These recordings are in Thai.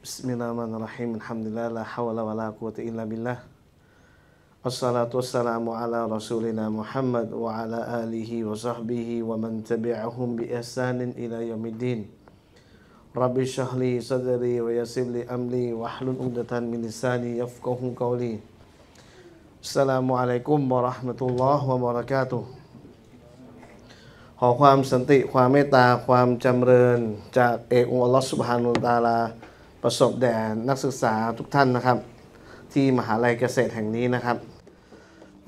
بسم الله الرحمن الرحيم الحمد لله لا حول ولا قوة إلا بالله والصلاة والسلام على رسولنا محمد وعلى آله وصحبه ومن تبعهم بإحسان إلى يوم الدين رب اشرح لي صدري ويسر لي أمري واحلل عقدة من لساني يفقه قولي السلام عليكم ورحمة الله وبركاته ขอความสันติความเมตตาความจำเริญจากเอกอัลลอฮฺสุบฮานุตาลาประสบแด่นักศึกษาทุกท่านนะครับที่มหาลัยเกษตรแห่งนี้นะครับ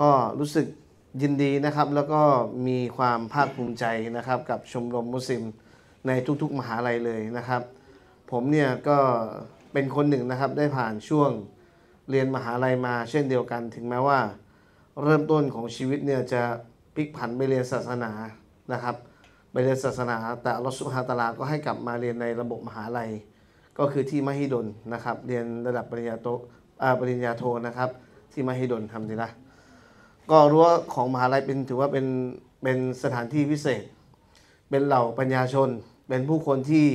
ก็รู้สึกยินดีนะครับแล้วก็มีความภาคภูมิใจนะครับกับชมรมมุสลิมในทุกๆ มหาลัยเลยนะครับ ผมเนี่ยก็เป็นคนหนึ่งนะครับได้ผ่านช่วงเรียนมหาลัยมาเช่นเดียวกัน ถึงแม้ว่าเริ่มต้นของชีวิตเนี่ยจะพลิกผันไปเรียนศาสนานะครับไปเรียนศาสนาแต่ลอสุฮาตาลาก็ให้กลับมาเรียนในระบบมหาลัยก็คือที่มหิดลนะครับเรียนระดับปริญญาโทปริญญาโทนะครับ ที่มหิดลทำดีละก็รั้วของมหาลัยเป็นถือว่าเป็น เป็นสถานที่พิเศษ เป็นเหล่าปัญญาชน เป็นผู้คนที่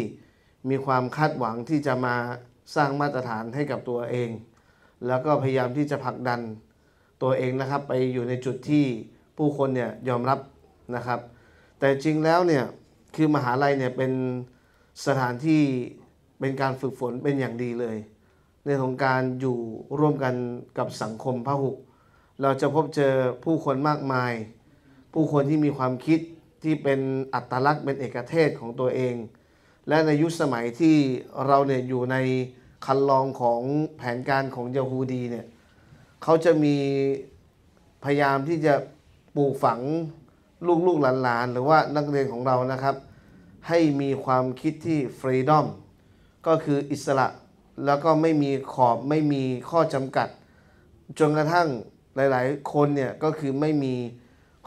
มีความคาดหวังที่จะมาสร้างมาตรฐานให้กับตัวเอง แล้วก็พยายามที่จะผลักดันตัวเองนะครับไปอยู่ในจุดที่ผู้คนเนี่ยยอมรับนะครับ แต่จริงแล้วเนี่ยคือมหาลัยเนี่ยเป็นสถานที่เป็นการฝึกฝนเป็นอย่างดีเลย ในของการอยู่ร่วมกันกับสังคมพระหุ เราจะพบเจอผู้คนมากมาย ผู้คนที่มีความคิดที่เป็นอัตลักษณ์ เป็นเอกเทศของตัวเอง และในยุคสมัยที่เราเนี่ยอยู่ในคันลองของแผนการของยาฮูดีเนี่ยเขาจะมีพยายามที่จะ ปลูกฝัง ลูกๆหลานๆหรือว่านักเรียนของเรานะครับ ให้มีความคิดที่ฟรีดอมก็คืออิสระแล้วก็ไม่มีขอบไม่มีข้อจำกัดจนกระทั่งหลาย ๆ คนเนี่ยก็คือไม่มี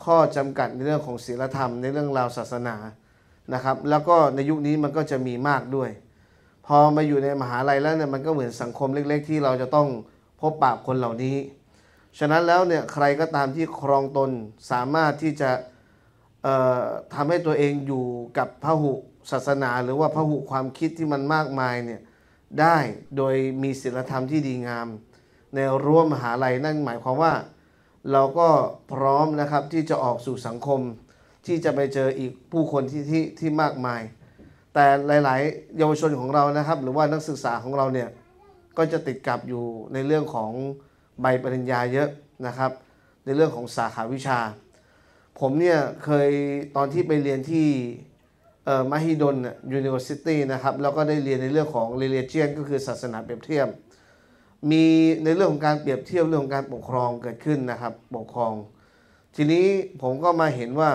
ข้อจำกัดในเรื่องของศีลธรรม ในเรื่องราวศาสนานะครับ แล้วก็ในยุคนี้มันก็จะมีมากด้วย พอมาอยู่ในมหาลัยแล้วเนี่ยมันก็เหมือนสังคมเล็ก ๆ ที่เราจะต้องพบปะคนเหล่านี้ ฉะนั้นแล้วเนี่ยใครก็ตามที่ครองตนสามารถที่จะทำให้ตัวเองอยู่กับพระหุศาสนาหรือว่าพระหุความคิดที่มันมากมายเนี่ยได้โดยมีศีลธรรมที่ดีงาม ในร่วมมหาลัยนั่นหมายความว่า เราก็พร้อมนะครับที่จะออกสู่สังคม ที่จะไปเจออีกผู้คนที่ที่ที่มากมาย แต่หลาย ๆ เยาวชนของเรานะครับ หรือว่านักศึกษาของเราเนี่ยก็จะติดกับอยู่ในเรื่องของใบปริญญาเยอะนะครับ ในเรื่องของสาขาวิชาผมเนี่ยเคยตอนที่ไปเรียนที่มหิดลเวอร์ซิตี้นะครับแล้วก็ได้เรียนในเรื่องของเลเ l เชียนก็คือศาสนาเปรียบเทียบมีในเรื่องของการเปรียบเทียบเรื่องของการปกครองเกิดขึ้นนะครับปกครอง ทีนี้ผมก็มาเห็นว่า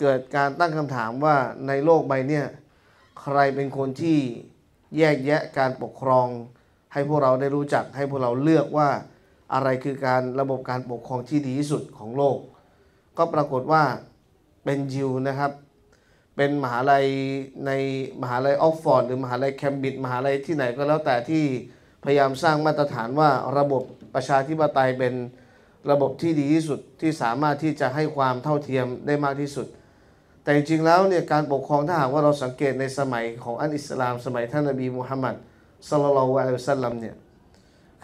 เกิดการตั้งคำถามว่าในโลกใบเนี่ยใครเป็นคนที่แยกแยะการปกครอง ให้พวกเราได้รู้จักให้พวกเราเลือกว่าอะไรคือการระบบการปกครองที่ดีที่สุดของโลกก็ปรากฏว่าเป็นยิวนะครับ เป็นมหาลัยในมหาลัยออกฟอร์ดหรือมหาลัยแคมบริดมหาลัยที่ไหนก็แล้วแต่ที่พยายามสร้างมาตรฐานว่าระบบประชาธิปไตยเป็นระบบที่ดีที่สุดที่สามารถที่จะให้ความเท่าเทียมได้มากที่สุด แต่จริงๆแล้วเนี่ยการปกครองถ้าหากว่าเราสังเกตในสมัยของอันอิสลาม สมัยท่านนบีมุฮัมมัดสุลลัลวะอัลซัลลัมเนี่ย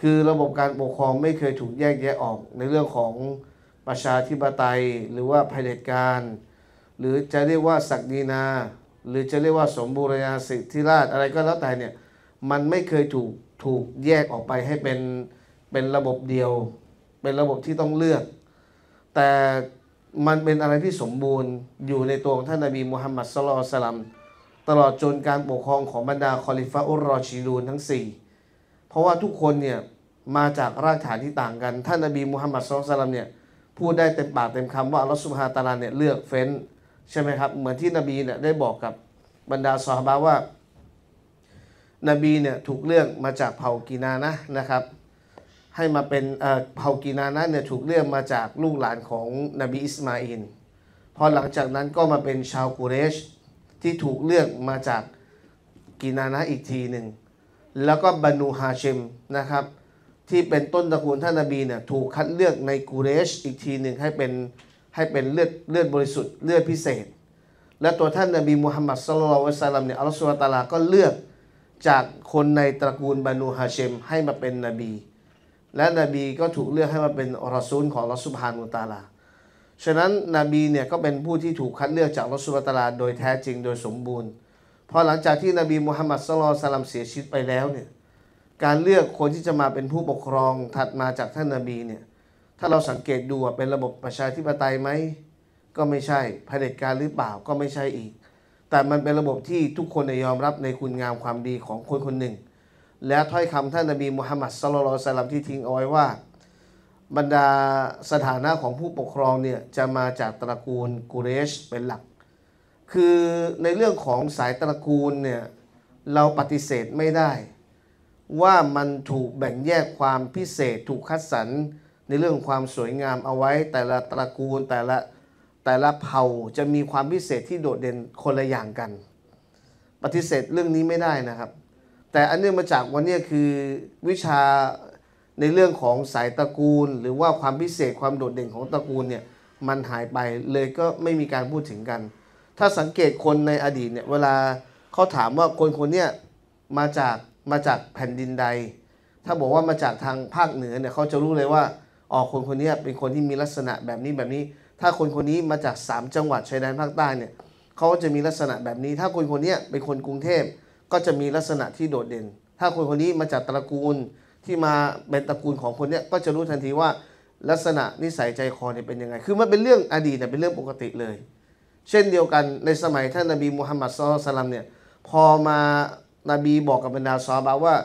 คือระบบการปกครองไม่เคยถูกแยกแยะออกในเรื่องของประชาธิปไตยหรือว่าเผด็จการหรือจะเรียกว่าศักดินาหรือจะเรียกว่าสมบูรณาสิทธิราชอะไรก็แล้วแต่เนี่ย มันไม่เคยถูกถูกแยกออกไปให้เป็น เป็นระบบเดียว เป็นระบบที่ต้องเลือก แต่มันเป็นอะไรที่สมบูรณ์อยู่ในตัวของท่านนาบีมุฮัมมัดสลลสลัมตลอดจนการปกครองของบรรดาคอลิฟะอุรอชีรูนทั้ง 4 เพราะว่าทุกคนเนี่ยมาจากรากฐานที่ต่าง กันท่านนาบีมุฮัมมัดสลลสลัมเนี่ยพูดได้เต็มปากเต็มคำว่าอัลลอฮฺสุบฮาตาลาเนี่ยเลือกเฟ้นใช่ไหมครับ เหมือนที่นบีเนี่ยได้บอกกับบรรดาสฮาบะว่านบีเนี่ยถูกเลือกมาจากเผ่ากีนานะนะครับ ให้มาเป็นเผ่ากีนานะเนี่ยถูกเลือกมาจากลูกหลานของนบีอิสมาอินพอหลังจากนั้นก็มาเป็นชาวกุเรชที่ถูกเลือกมาจากกีนานะอีกทีหนึ่งแล้วก็บานูฮาเชมนะครับที่เป็นต้นตระกูลท่านนบีเนี่ยถูกคัดเลือกในกูเรช อีกทีหนึ่งให้เป็นให้เป็นเลือดเลือดบริสุทธิ์เลือดพิเศษ และตัวท่านนบีมูฮัมมัดสุลลัลวะซัลลัมเนี่ยอัลลอฮฺสุลตาลาก็เลือกจากคนในตระกูลบานูฮาเชมให้มาเป็นนบี และนบีก็ถูกเลือกให้มาเป็นอรซูลของลอสุบฮานุตาลาฉะนั้นนบีเนี่ยก็เป็นผู้ที่ถูกคัดเลือกจากลอสุบตาลาโดยแท้จริงโดยสมบูรณ์พอหลังจากที่นบีมูฮัมมัดสุลลัลลลัมเสียชีวิตไปแล้วเนี่ยการเลือกคนที่จะมาเป็นผู้ปกครองถัดมาจากท่านนาบีเนี่ย ถ้าเราสังเกตดูเป็นระบบประชาธิปไตยไหมก็ไม่ใช่เผด็จการหรือเปล่า ก็ไม่ใช่อีก แต่มันเป็นระบบที่ทุกคนยอมรับในคุณงามความดีของคนคนหนึ่ง และถ้อยคำท่านนาบีมุฮัมมัดสลลัลสลัมที่ทิ้งเอาไว้ว่า บรรดาสถานะของผู้ปกครองเนี่ยจะมาจากตระกูลกุเรช เป็นหลัก คือในเรื่องของสายตระกูลเนี่ยเราปฏิเสธไม่ได้ว่ามันถูกแบ่งแยกความพิเศษถูกคัดสรรในเรื่องความสวยงามเอาไว้ แต่ละตระกูลแต่ละแต่ละเผ่าจะมีความพิเศษที่โดดเด่นคนละอย่างกัน ปฏิเสธเรื่องนี้ไม่ได้นะครับ แต่อันเนื่องมาจากวันนี้คือวิชาในเรื่องของสายตระกูล หรือว่าความพิเศษความโดดเด่นของตระกูลเนี่ยมันหายไปเลยก็ไม่มีการพูดถึงกัน ถ้าสังเกตคนในอดีตเนี่ยเวลาเขาถามว่าคนคนนี้มาจากมาจากแผ่นดินใด ถ้าบอกว่ามาจากทางภาคเหนือเนี่ยเขาจะรู้เลยว่า ออกคนคนนี้เป็นคนที่มีลักษณะแบบนี้แบบนี้ ถ้าคนคนนี้มาจาก 3 จังหวัดชายแดนภาคใต้เนี่ยเขาจะมีลักษณะแบบนี้ ถ้าคนคนนี้เป็นคนกรุงเทพก็จะมีลักษณะที่โดดเด่น ถ้าคนคนนี้มาจากตระกูลที่มาเป็นตระกูลของคนเนี้ยก็จะรู้ทันทีว่าลักษณะนิสัยใจคอเนี่ยเป็นยังไง คือมันเป็นเรื่องอดีตเนี่ยเป็นเรื่องปกติเลย เช่นเดียวกันในสมัยท่านนบีมุฮัมมัดสุลตัลลัมเนี่ยพอมานบีบอกกับบรรดาซาบะว่า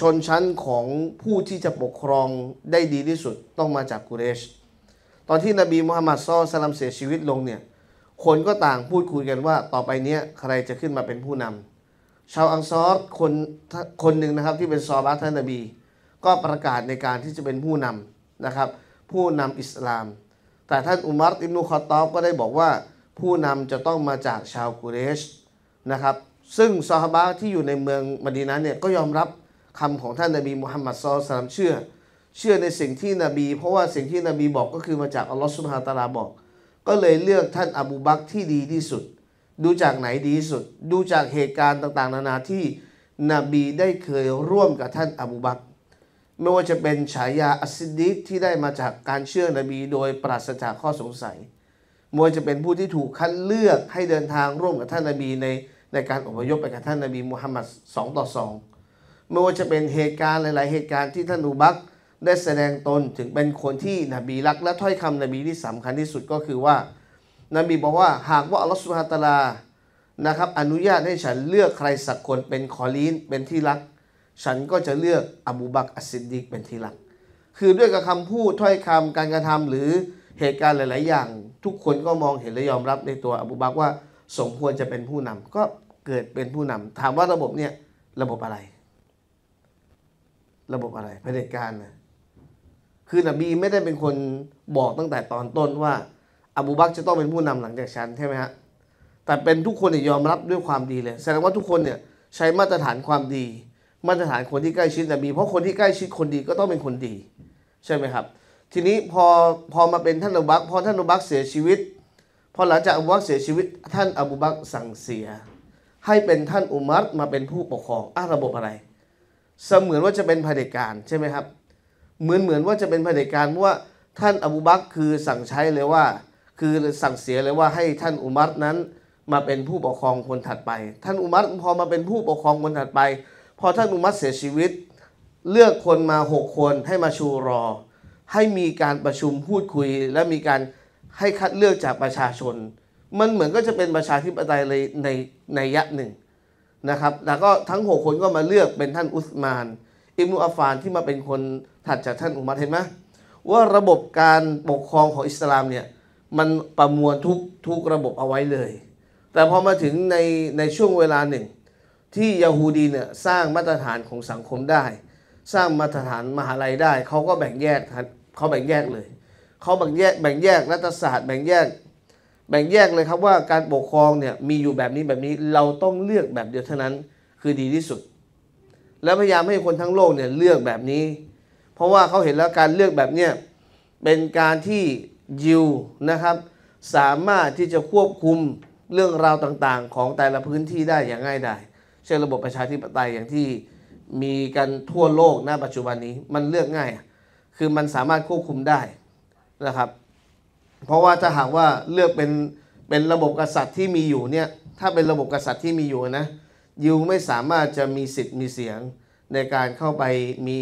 ชนชั้นของผู้ที่จะปกครองได้ดีที่สุดต้องมาจากกุเรช ตอนที่นบีมุฮัมมัดซอสลัมเสียชีวิตลงเนี่ย คนก็ต่างพูดคุยกันว่าต่อไปเนี้ยใครจะขึ้นมาเป็นผู้นำ ชาวอังซอรคนคนหนึ่งนะครับที่เป็นซอบะท่านนบี ก็ประกาศในการที่จะเป็นผู้นำนะครับ ผู้นำอิสลาม แต่ท่านอุมัรอิมนุคอตอบก็ได้บอกว่าผู้นำจะต้องมาจากชาวกุเรชนะครับซึ่ง ซอฮาบะที่อยู่ในเมืองมดีนันเนี่ยก็ยอมรับคำของท่านนาบีมุฮัมมัดซอสลามเชื่อเชื่อในสิ่งที่นบี เพราะว่าสิ่งที่นบีบอกก็คือมาจากอัลลอฮฺสุบฮานตะลาบอก ก็เลยเลือกท่านอบูบักที่ดีที่สุด ดูจากไหนดีที่สุด ดูจากเหตุการณ์ต่าง ๆ นานาที่นบีได้เคยร่วมกับท่านอบูบักไม่ว่าจะเป็นฉายาอัสซิดิกที่ได้มาจากการเชื่อนบีโดยปราศจากข้อสงสัยมวยจะเป็นผู้ที่ถูกคัดเลือกให้เดินทางร่วมกับท่านนบีในในการอพยพไปกับท่านนบีมูฮัมมัดสองต่อสองไม่ว่าจะเป็นเหตุการณ์หลาย ๆ เหตุการณ์ที่ท่านอูบักได้แสดงตนถึงเป็นคนที่นบีรัก และถ้อยคำนบีที่สำคัญที่สุดก็คือว่านบีบอกว่าหากว่าอัลลอฮฺสุฮาตลานะครับอนุญาตให้ฉันเลือกใครสักคนเป็นคอลีนเป็นที่รัก ฉันก็จะเลือกอบูบักอัสซิดดิกเป็นที่รัก คือด้วยกับคำพูดถ้อยคำการกระทำหรือเหตุการณ์หลาย ๆ อย่าง ทุกคนก็มองเห็นและยอมรับในตัวอบูบักว่าสมควรจะเป็นผู้นำก็เกิดเป็นผู้นำถามว่าระบบเนี่ยระบบอะไร ระบบอะไรเผด็จการนะคือนบีไม่ได้เป็นคนบอกตั้งแต่ตอนต้นว่าอบูบักจะต้องเป็นผู้นำหลังจากฉัน ใช่ไหมฮะ แต่เป็นทุกคนยยอมรับด้วยความดีเลย แสดงว่าทุกคนเนี่ยใช้มาตรฐานความดี มาตรฐานคนที่ใกล้ชิดนบีเพราะคนที่ใกล้ชิดคนดีก็ต้องเป็นคนดีใช่ไหมครับ ทีนี้พอพอมาเป็นท่านอบูบักพอท่านอบูบักเสียชีวิตพอหลังจากอบูบักเสียชีวิต ท่านอบูบักสั่งเสียให้เป็นท่านอุมัรมาเป็นผู้ปกครองอ่ะระบบอะไร เสมือนว่าจะเป็นเผด็จการใช่ไหมครับ เหมือนเหมือนว่าจะเป็นเผด็จการเพราะว่าท่านอบูบักคือสั่งใช้เลยว่าคือสั่งเสียเลยว่าให้ท่านอุมัรนั้นมาเป็นผู้ปกครองคนถัดไป ท่านอุมัรพอมาเป็นผู้ปกครองคนถัดไป พอท่านอุมัรเสียชีวิต เลือกคนมาหกคนให้มาชูรอ ให้มีการประชุมพูดคุย และมีการให้คัดเลือกจากประชาชนมันเหมือนก็จะเป็นประชาธิปไตยเลยในในยะหนึ่ง นะครับ แล้วก็ทั้ง6คนก็มาเลือกเป็นท่านอุสมานอิมนุอัฟฟานที่มาเป็นคนถัดจากท่านอุมัรเห็นไหมว่าระบบการปกครองของอิสลามเนี่ย มันประมวลทุก ทุกระบบเอาไว้เลย แต่พอมาถึงในในช่วงเวลาหนึ่งที่ยาฮูดีเนี่ย สร้างมาตรฐานของสังคมได้ สร้างมาตรฐานมหาลัยได้เขาก็แบ่งแยกเขาแบ่งแยกเลยเขาแบ่งแยกแบ่งแยกรัฐศาสตร์แบ่งแยกแบ่งแยกเลยครับว่าการปกครองเนี่ยมีอยู่แบบนี้แบบนี้เราต้องเลือกแบบเดียวเท่านั้นคือดีที่สุด และพยายามให้คนทั้งโลกเนี่ยเลือกแบบนี้ เพราะว่าเขาเห็นแล้วการเลือกแบบเนี้ยเป็นการที่ ยิวนะครับ สามารถที่จะควบคุมเรื่องราวต่างๆของแต่ละพื้นที่ได้อย่างง่ายดายเช่นระบบประชาธิปไตยอย่างที่มีกันทั่วโลกณปัจจุบันนี้มันเลือกง่ายคือมันสามารถควบคุมได้นะครับเพราะว่าถ้าหากว่าเลือกเป็นเป็นระบบกษัตริย์ที่มีอยู่เนี่ยถ้าเป็นระบบกษัตริย์ที่มีอยู่นะยูไม่สามารถจะมีสิทธิ์มีเสียงในการเข้าไปมี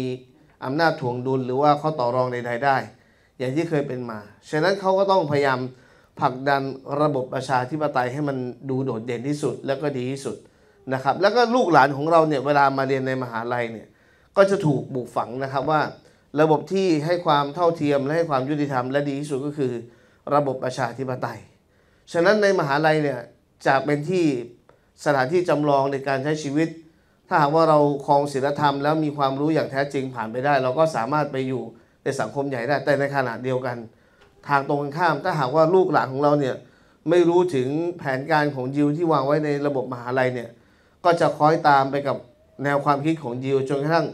อำนาจถ่วงดุลหรือว่าเข้ต่อรองใดๆได้ อย่างที่เคยเป็นมา ฉะนั้นเขาก็ต้องพยายามผลักดันระบบประชาธิปไตยให้มันดูโดดเด่นที่สุดแล้วก็ดีที่สุดนะครับแล้วก็ลูกหลานของเราเนี่ยเวลามาเรียนในมหาลัยเนี่ยก็จะถูกบุกฝังนะครับว่า ระบบที่ให้ความเท่าเทียมและให้ความยุติธรรมและดีที่สุดก็คือระบบประชาธิปไตย ฉะนั้นในมหาลัยเนี่ย จะเป็นที่สถานที่จำลองในการใช้ชีวิต ถ้าหากว่าเราครองศีลธรรมแล้วมีความรู้อย่างแท้จริงผ่านไปได้ เราก็สามารถไปอยู่ในสังคมใหญ่ได้ แต่ในขณะเดียวกัน ทางตรงกันข้ามถ้าหากว่าลูกหลานของเราเนี่ย ไม่รู้ถึงแผนการของยิวที่วางไว้ในระบบมหาลัยเนี่ย ก็จะคอยตามไปกับแนวความคิดของยิว จนกระทั่ง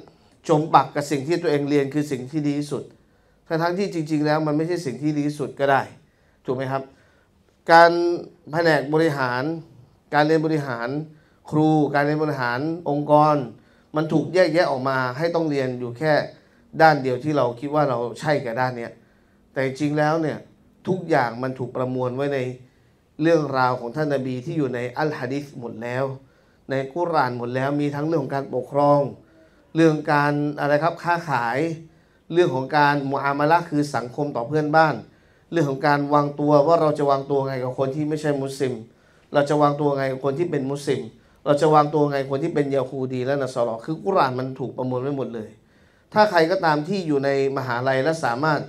จมปักกับสิ่งที่ตัวเองเรียนคือสิ่งที่ดีที่สุดทั้งที่จริง ๆแล้วมันไม่ใช่สิ่งที่ดีที่สุดก็ได้ถูกไหมครับ การแผนกบริหาร การเรียนบริหารครู การเรียนบริหารองค์กร มันถูกแยกแยะออกมาให้ต้องเรียนอยู่แค่ด้านเดียวที่เราคิดว่าเราใช่กับด้านเนี้ยแต่จริงแล้วเนี่ย ทุกอย่างมันถูกประมวลไว้ในเรื่องราวของท่านนาบีที่อยู่ในอัลฮะดิษหมดแล้ว ในกุรานหมดแล้วมีทั้งเรื่องของการปกครอง เรื่องการอะไรครับค้าขาย เรื่องของการมุอามาละคือสังคมต่อเพื่อนบ้านเรื่องของการวางตัวว่าเราจะวางตัวไงกับคนที่ไม่ใช่มุสลิม เราจะวางตัวไงกับคนที่เป็นมุสลิม เราจะวางตัวไงคนที่เป็นยาคูดีและนัสรอคือกุรานมันถูกประมวลไว้หมดเลย ถ้าใครก็ตามที่อยู่ในมหาลัยและสามารถ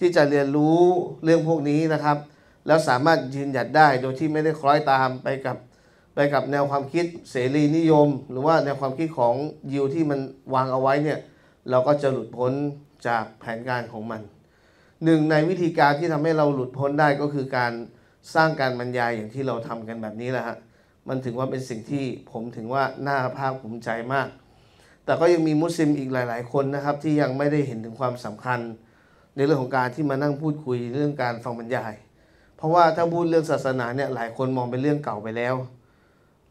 ที่จะเรียนรู้เรื่องพวกนี้นะครับ แล้วสามารถยืนหยัดได้โดยที่ไม่ได้คล้อยตามไปกับไปกับแนวความคิดเสรีนิยม หรือว่าแนวความคิดของยิวที่มันวางเอาไว้เนี่ยเราก็จะหลุดพ้นจากแผนการของมันหนึ่งในวิธีการที่ทำให้เราหลุดพ้นได้ก็คือการสร้างการบรรยายอย่างที่เราทำกันแบบนี้แหละฮะ มันถึงว่าเป็นสิ่งที่ผมถึงว่าน่าภาคภูมิใจมาก แต่ก็ยังมีมุสลิมอีกหลาย ๆ คนนะครับที่ยังไม่ได้เห็นถึงความสำคัญในเรื่องของการที่มานั่งพูดคุยเรื่องการฟังบรรยาย เพราะว่าถ้าพูดเรื่องศาสนาเนี่ยหลายคนมองเป็นเรื่องเก่าไปแล้ว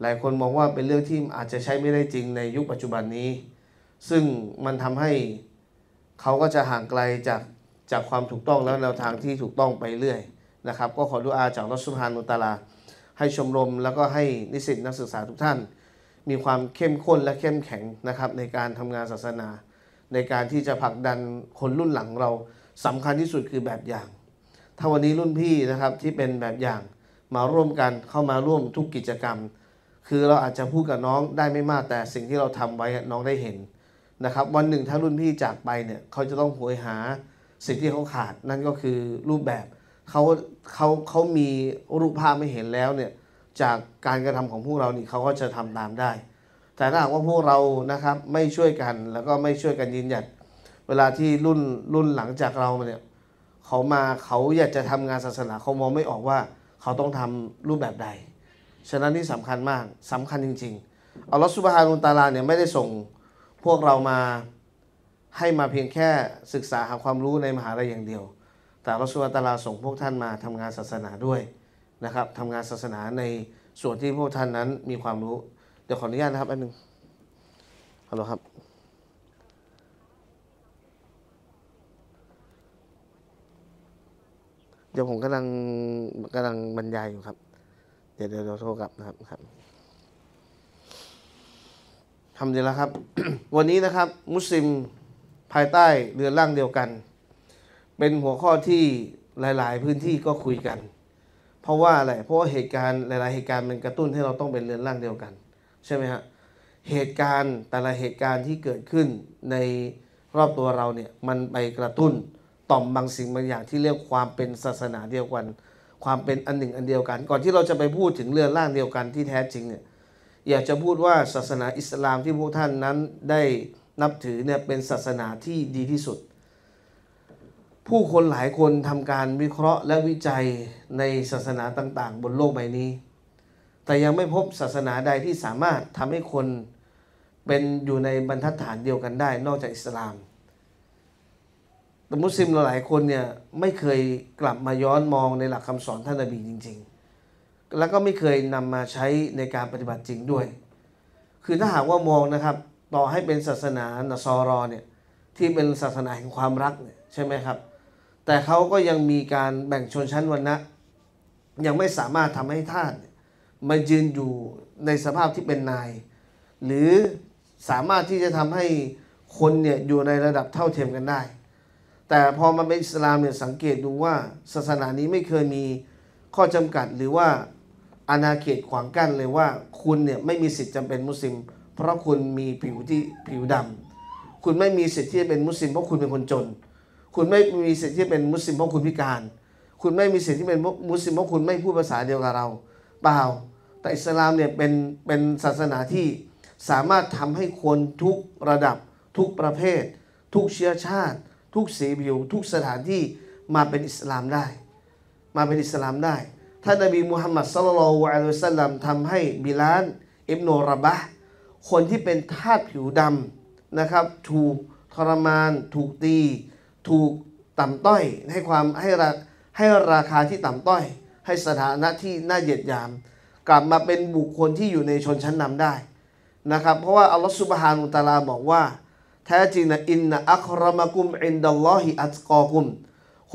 หลายคนมองว่าเป็นเรื่องที่อาจจะใช้ไม่ได้จริงในยุคปัจจุบันนี้ ซึ่งมันทำให้เขาก็จะห่างไกลจากจากความถูกต้องแล้วแนวทางที่ถูกต้องไปเรื่อย นะครับ ก็ขอด้อาจากรัสุภานุตาลาให้ชมรมแล้วก็ให้นิสิตนักศึกษาทุกท่าน มีความเข้มข้นและเข้มแข็งนะครับ ในการทำงานศาสนา ในการที่จะผลักดันคนรุ่นหลังเราสำคัญที่สุดคือแบบอย่าง ถ้าวันนี้รุ่นพี่นะครับที่เป็นแบบอย่างมาร่วมกันเข้ามาร่วมทุกกิจกรรม คือเราอาจจะพูดกับน้องได้ไม่มากแต่สิ่งที่เราทำไว้น้องได้เห็นนะครับ วันหนึ่งถ้ารุ่นพี่จากไปเนี่ย เขาจะต้องหวยหาสิ่งที่เขาขาดนั่นก็คือรูปแบบเขาเขาเขามีรูปภาพไม่เห็นแล้วเนี่ยจากการกระทำของพวกเรานี่เขาก็จะทำตามได้ แต่ถ้าหากว่าพวกเรานะครับไม่ช่วยกันแล้วก็ไม่ช่วยกันยืนหยัดเวลาที่รุ่นรุ่นหลังจากเราเนี่ยเขามาเขาอยากจะทำงานศาสนาเขามองไม่ออกว่า เขาต้องทำรูปแบบใดฉะนั้นนี่สำคัญมากสำคัญจริงๆอัลลอฮฺสุบฮานุตาลาเนี่ยไม่ได้ส่งพวกเรามาให้มาเพียงแค่ศึกษาหาความรู้ในมหาลัยอย่างเดียว แต่เราสุวตาลาส่งพวกท่านมา ทำงานศาสนาด้วยนะครับทำงานศาสนาในส่วนที่พวกท่านนั้น มีความรู้ เดี๋ยวขออนุญาตนะครับอันหนึ่งฮัลโหลครับ เดี๋ยวผมกำลังกำลังบรรยายอยู่ครับ เดี๋ยวเดี๋ยวโทรกลับนะครับครับทำดีแล้วครับ วันนี้นะครับ มุสลิมภายใต้เรือร่างเดียวกัน เป็นหัวข้อที่หลาย ๆ พื้นที่ก็คุยกัน เพราะว่าอะไรเพราะเหตุการณ์หลาย ๆ เหตุการณ์มันกระตุ้นให้เราต้องเป็นเรือนร่างเดียวกัน ใช่ไหมฮะเหตุการณ์แต่ละเหตุการณ์ที่เกิดขึ้นในรอบตัวเราเนี่ยมันไปกระตุ้น ต่อมบางสิ่งบางอย่าง ที่เรียกความเป็นศาสนาเดียวกัน ความเป็นอันหนึ่งอันเดียวกัน ก่อนที่เราจะไปพูดถึงเรือนร่างเดียวกันที่แท้จริงเนี่ยอยากจะพูดว่าศาสนาอิสลามที่พวกท่านนั้นได้นับถือเนี่ยเป็นศาสนาที่ดีที่สุด ผู้คนหลายคนทำการวิเคราะห์และวิจัยในศาสนาต่างๆ บนโลกใบนี้ แต่ยังไม่พบศาสนาใดที่สามารถทำให้คนเป็นอยู่ในบรรทัดฐานเดียวกันได้ นอกจากอิสลามแต่มุสลิมหลายคนเนี่ยไม่เคยกลับมาย้อนมองในหลักคำสอนท่านนบีจริง ๆ แล้วก็ไม่เคยนำมาใช้ในการปฏิบัติจริงด้วย คือถ้าหากว่ามองนะครับต่อให้เป็นศาสนานาซอรอเนี่ยที่เป็นศาสนาแห่งความรักเนี่ยใช่ไหมครับ แต่เขาก็ยังมีการแบ่งชนชั้นวรรณะยังไม่สามารถทำให้ทาสมายืนอยู่ในสภาพที่เป็นนาย หรือสามารถที่จะทำให้คนเนี่ยอยู่ในระดับเท่าเทียมกันได้ แต่พอมาเป็นอิสลามเนี่ยสังเกตดูว่าศาสนานี้ไม่เคยมีข้อจำกัดหรือว่าอาณาเขตขวางกั้นเลยว่าคุณเนี่ยไม่มีสิทธิ์จำเป็นมุสลิมเพราะคุณมีผิวที่ผิวดำ คุณไม่มีสิทธิ์ที่จะเป็นมุสลิมเพราะคุณเป็นคนจน คุณไม่มีสิทธิ์ที่จะเป็นมุสลิมเพราะคุณพิการ คุณไม่มีสิทธิ์ที่เป็นมุสลิมเพราะคุณไม่พูดภาษาเดียวกับเรา เปล่า แต่อิสลามเนี่ยเป็น เป็นศาสนาที่สามารถทำให้คนทุกระดับ ทุกประเภท ทุกเชื้อชาติ ทุกสีผิว ทุกสถานที่ มาเป็นอิสลามได้ มาเป็นอิสลามได้ท่านนบีมุฮัมมัดสลลัลวะอัลัยฮะซัลลัมทำให้บิลานอิบนุรบะห์คนที่เป็นทาสผิวดำนะครับ ถูกทรมานถูกตี ถูกต่ำต้อยให้ความให้ราให้ราคาที่ต่ำต้อย ให้สถานะที่น่าเหยียดหยาม กลับมาเป็นบุคคลที่อยู่ในชนชั้นนำได้นะครับ เพราะว่า อัลลอฮฺสุบฮานุตาลาบอกว่า แท้จริงนะอินนะอัครมักุมอินดัลลอฮิอัตกอกุม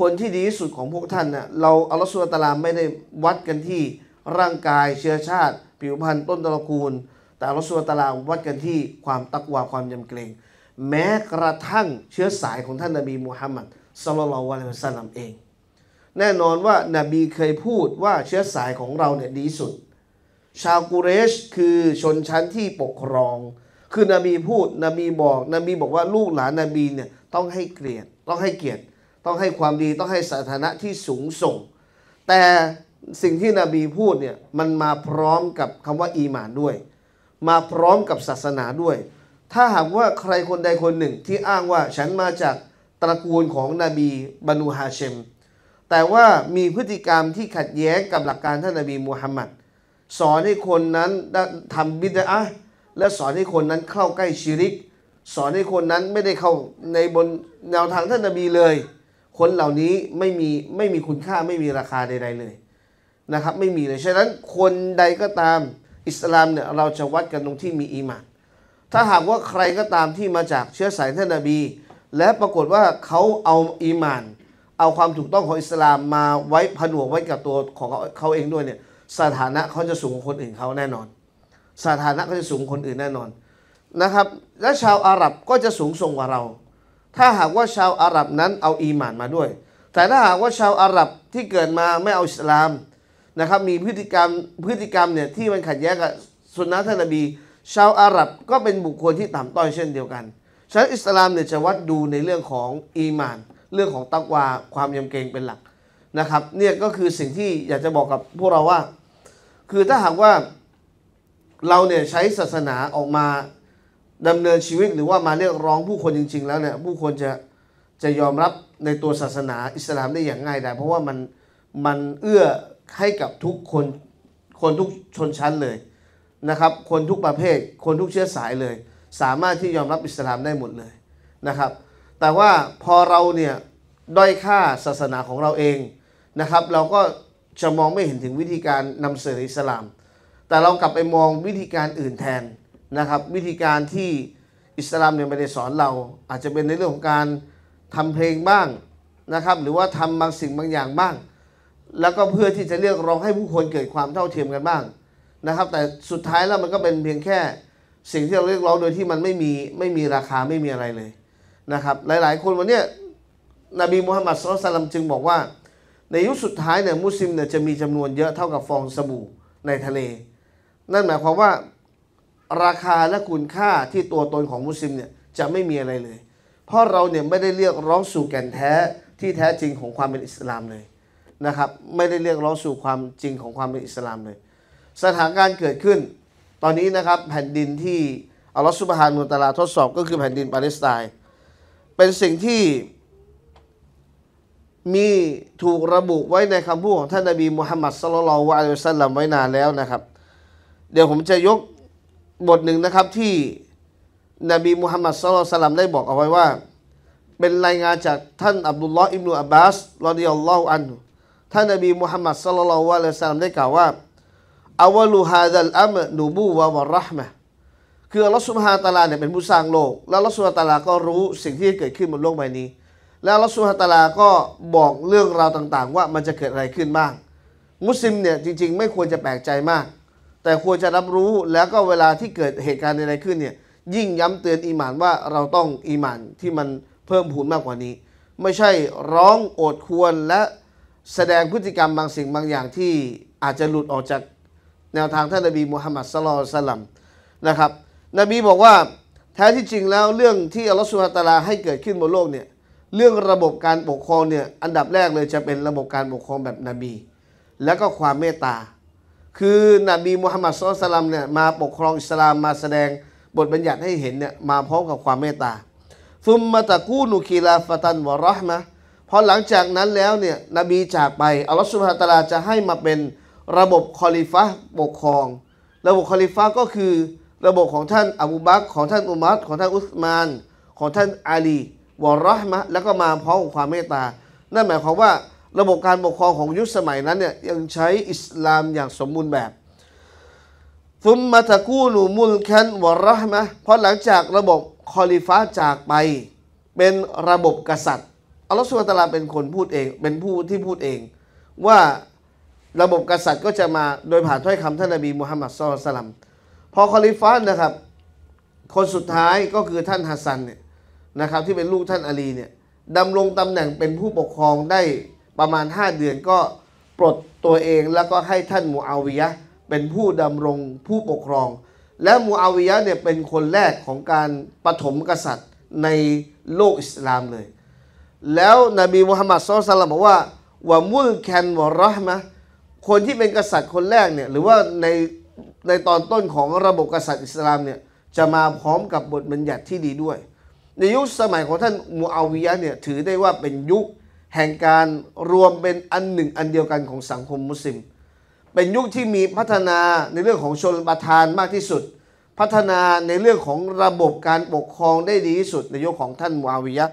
คนที่ดีที่สุดของพวกท่านนะ่ะเราอัลลอฮฺสุบฮานุตาลาไม่ได้วัดกันที่ร่างกายเชื้อชาติ ผิวพรรณต้นตระกูลแต่เราสุวนตาลาวัดกันที่ความตักวาความยำเกรงแม้กระทั่งเชื้อสายของท่านนบีมูฮัมมัดสลลัลวะลัยฮิสลัมเอง แน่นอนว่านาบีเคยพูดว่าเชื้อสายของเราเนี่ยดีสุด ชาวกุเรช คือชนชั้นที่ปกครอง คือนบีพูดนบีบอกนบีบอกว่าลูกหลานนบีเนี่ยต้องให้เกียรติต้องให้เกียรติ ต้องให้ความดีต้องให้สถานะที่สูงส่ง แต่สิ่งที่นบีพูดเนี่ยมันมาพร้อมกับคำว่าอีหมานด้วยมาพร้อมกับศาสนาด้วย ถ้าหากว่าใครคนใดคนหนึ่งที่อ้างว่าฉันมาจากตระกูลของนบีบานูฮาเชม แต่ว่ามีพฤติกรรมที่ขัดแย้งกับหลักการท่านนบีมูฮัมมัด สอนให้คนนั้นทำบิดาและสอนให้คนนั้นเข้าใกล้ชิริก สอนให้คนนั้นไม่ได้เข้าในบนแนวทางท่านนบีเลย คนเหล่านี้ไม่มีไม่มีคุณค่าไม่มีราคาใด ๆ เลยนะครับ ไม่มีเลย ฉะนั้นคนใดก็ตามอิสลามเนี่ยเราจะวัดกันตรงที่มีอีมาน ถ้าหากว่าใครก็ตามที่มาจากเชื้อสายท่านนบี และปรากฏว่าเขาเอาอีมาน เอาความถูกต้องของอิสลามมาไว้ผนวกไว้กับตัวของเขาเองด้วยเนี่ยสถานะเขาจะสูงกว่าคนอื่นเขาแน่นอนสถานะเขาจะสูงคนอื่นแน่นอน นะครับ และชาวอาหรับก็จะสูงส่งกว่าเรา ถ้าหากว่าชาวอาหรับนั้นเอาอีหมานมาด้วย แต่ถ้าหากว่าชาวอาหรับที่เกิดมาไม่เอาอิสลามนะครับมีพฤติกรรมพฤติกรรมเนี่ยที่มันขัดแย้งกับสุนนะท่านนบีชาวอาหรับก็เป็นบุคคลที่ต่ำต้อยเช่นเดียวกันฉะนั้นอิสลามเนี่ยจะวัดดูในเรื่องของอีมานเรื่องของตักวาความยำเกรงเป็นหลักนะครับ เนี่ยก็คือสิ่งที่อยากจะบอกกับพวกเราว่า คือถ้าหากว่าเราเนี่ยใช้ศาสนาออกมาดำเนินชีวิตหรือว่ามาเรียกร้องผู้คนจริง ๆ แล้วเนี่ยผู้คนจะจะยอมรับในตัวศาสนาอิสลามได้อย่างง่ายดายเพราะว่ามันมันเอื้อให้กับทุกคนคนทุกชนชั้นเลยนะครับคนทุกประเภทคนทุกเชื้อสายเลย สามารถที่ยอมรับอิสลามได้หมดเลยนะครับ แต่ว่าพอเราเนี่ยด้อยค่าศาสนาของเราเองนะครับ เราก็จะมองไม่เห็นถึงวิธีการนำเสนออิสลาม แต่เรากลับไปมองวิธีการอื่นแทนนะครับวิธีการที่อิสลามเนี่ยไม่ได้สอนเรา อาจจะเป็นในเรื่องของการทำเพลงบ้างนะครับหรือว่าทำบางสิ่งบางอย่างบ้างแล้วก็เพื่อที่จะเรียกร้องให้ผู้คนเกิดความเท่าเทียมกันบ้างนะครับ แต่สุดท้ายแล้วมันก็เป็นเพียงแค่ สิ่งที่เราเรียกร้องโดยที่มันไม่มีไม่มีราคาไม่มีอะไรเลยนะครับหลายๆ คนวันนี้นบีมูฮัมมัดสุลตัลลัมจึงบอกว่าในยุคสุดท้ายเนี่ยมุสลิมเนี่ยจะมีจำนวนเยอะเท่ากับฟองสบู่ในทะเล นั่นหมายความว่าราคาและคุณค่าที่ตัวตนของมุสลิมเนี่ยจะไม่มีอะไรเลย เพราะเราเนี่ยไม่ได้เรียกร้องสู่แก่นแท้ที่แท้จริงของความเป็นอิสลามเลยนะครับไม่ได้เรียกร้องสู่ความจริงของความเป็นอิสลามเลย สถานการณ์เกิดขึ้น ตอนนี้นะครับแผ่นดินที่อัลลอฮฺสุบฮานุตะลาทดสอบก็คือแผ่นดินปาเลสไตน์เป็นสิ่งที่ มีถูกระบุไว้ในคำพูดของท่านนบีมุฮัมมัดสุลลัลวะอัลลอฮฺสัลลัมไว้นานแล้วนะครับ เดี๋ยวผมจะยกบทหนึ่งนะครับที่นบีมุฮัมมัดสุลลัลสลัมได้บอกเอาไว้ว่า เป็นรายงานจากท่านอับดุลลอฮ์อิบนุอับบาสรอดิยัลลอฮุอันฮุท่านนบีมุฮัมมัดสลลัลวะลัยซัลลัมได้กล่าวว่าอาวลูฮาดัลอัมนูบูวะวะรหมะคืออัลลอฮฺสุบฮานตาลาเนี่ยเป็นผู้สร้างโลก แล้วอัลลอฮฺสุบฮานตาลาก็รู้สิ่งที่เกิดขึ้นบนโลกใบนี้ แล้วอัลลอฮฺสุบฮานตาลาก็บอกเรื่องราวต่าง ๆ ว่ามันจะเกิดอะไรขึ้นบ้างมุสลิมเนี่ยจริงๆ ไม่ควรจะแปลกใจมาก แต่ควรจะรับรู้แล้วก็เวลาที่เกิดเหตุการณ์อะไรขึ้นเนี่ย ยิ่งย้ำเตือนอีหมานว่าเราต้องอีหมานที่มันเพิ่มพูนมากกว่านี้ ไม่ใช่ร้องโอดควรและแสดงพฤติกรรมบางสิ่งบางอย่างที่อาจจะหลุดออกจากแนวทางท่านนบีมูฮัมมัดสลอสลัมนะครับ นบีบอกว่าแท้ที่จริงแล้วเรื่องที่อัลลอฮฺสุลตาราให้เกิดขึ้นบนโลกเนี่ยเรื่องระบบการปกครองเนี่ยอันดับแรกเลยจะเป็นระบบการปกครองแบบนบี แล้วก็ความเมตตาคือนบีมูฮัมมัดสุลสลัมเนี่ยมาปกครองอิสลามมาแสดงบทบัญญัติให้เห็นเนี่ยมาพร้อมกับความเมตตา ฟุมมาตะกูนุคีลาฟตันวะรหมะพอหลังจากนั้นแล้วเนี่ยนบีจากไปอัลลอฮฺสุบฮฺตาลาจะให้มาเป็นระบบคอลิฟะปกครองระบบคอลิฟะก็คือระบบของท่านอบูบักของท่านอุมัรของท่านอุสมานของท่านอาลีวรห์มะ แล้วก็มาพร้อมความเมตตานั่นหมายความว่าระบบการปกครองของยุคสมัยนั้นเนี่ยยังใช้อิสลามอย่างสมบูรณ์แบบซุมมาตะกูนูมุลแคนวรห์มะเพราะหลังจากระบบคอลิฟะจากไปเป็นระบบกษัตริย์อัลลอฮฺสุลตาราเป็นคนพูดเองเป็นผู้ที่พูดเอง ว่าระบบกษัตริย์ก็จะมาโดยผ่านถ้อยคำท่านนบีมุฮัมมัดสุลตัมพอคอลิฟาานะครับ คนสุดท้ายก็คือท่านฮัสซันเนี่ยนะครับที่เป็นลูกท่านอาลีเนี่ยดำรงตำแหน่งเป็นผู้ปกครองได้ประมาณ 5 เดือนก็ปลดตัวเองแล้วก็ให้ท่านมูอาวิยะเป็นผู้ดำรงผู้ปกครอง และมูอาวิยะเนี่ยเป็นคนแรกของการปฐมกษัตริย์ในโลกอิสลามเลยแล้วนบีมุฮัมมัดสุลตัลลัมบอกว่าว่ามุลแคนวะร์มะคนที่เป็นกษัตริย์คนแรกเนี่ยหรือว่าในในตอนต้นของระบบกษัตริย์อิสลามเนี่ยจะมาพร้อมกับบทบัญญัติที่ดีด้วย ในยุคสมัยของท่านมูอาวิยะเนี่ยถือได้ว่าเป็นยุคแห่งการรวมเป็นอันหนึ่งอันเดียวกันของสังคมมุสลิม เป็นยุคที่มีพัฒนาในเรื่องของชนประทานมากที่สุด พัฒนาในเรื่องของระบบการปกครองได้ดีที่สุดในยุคของท่านมูอาวิยะ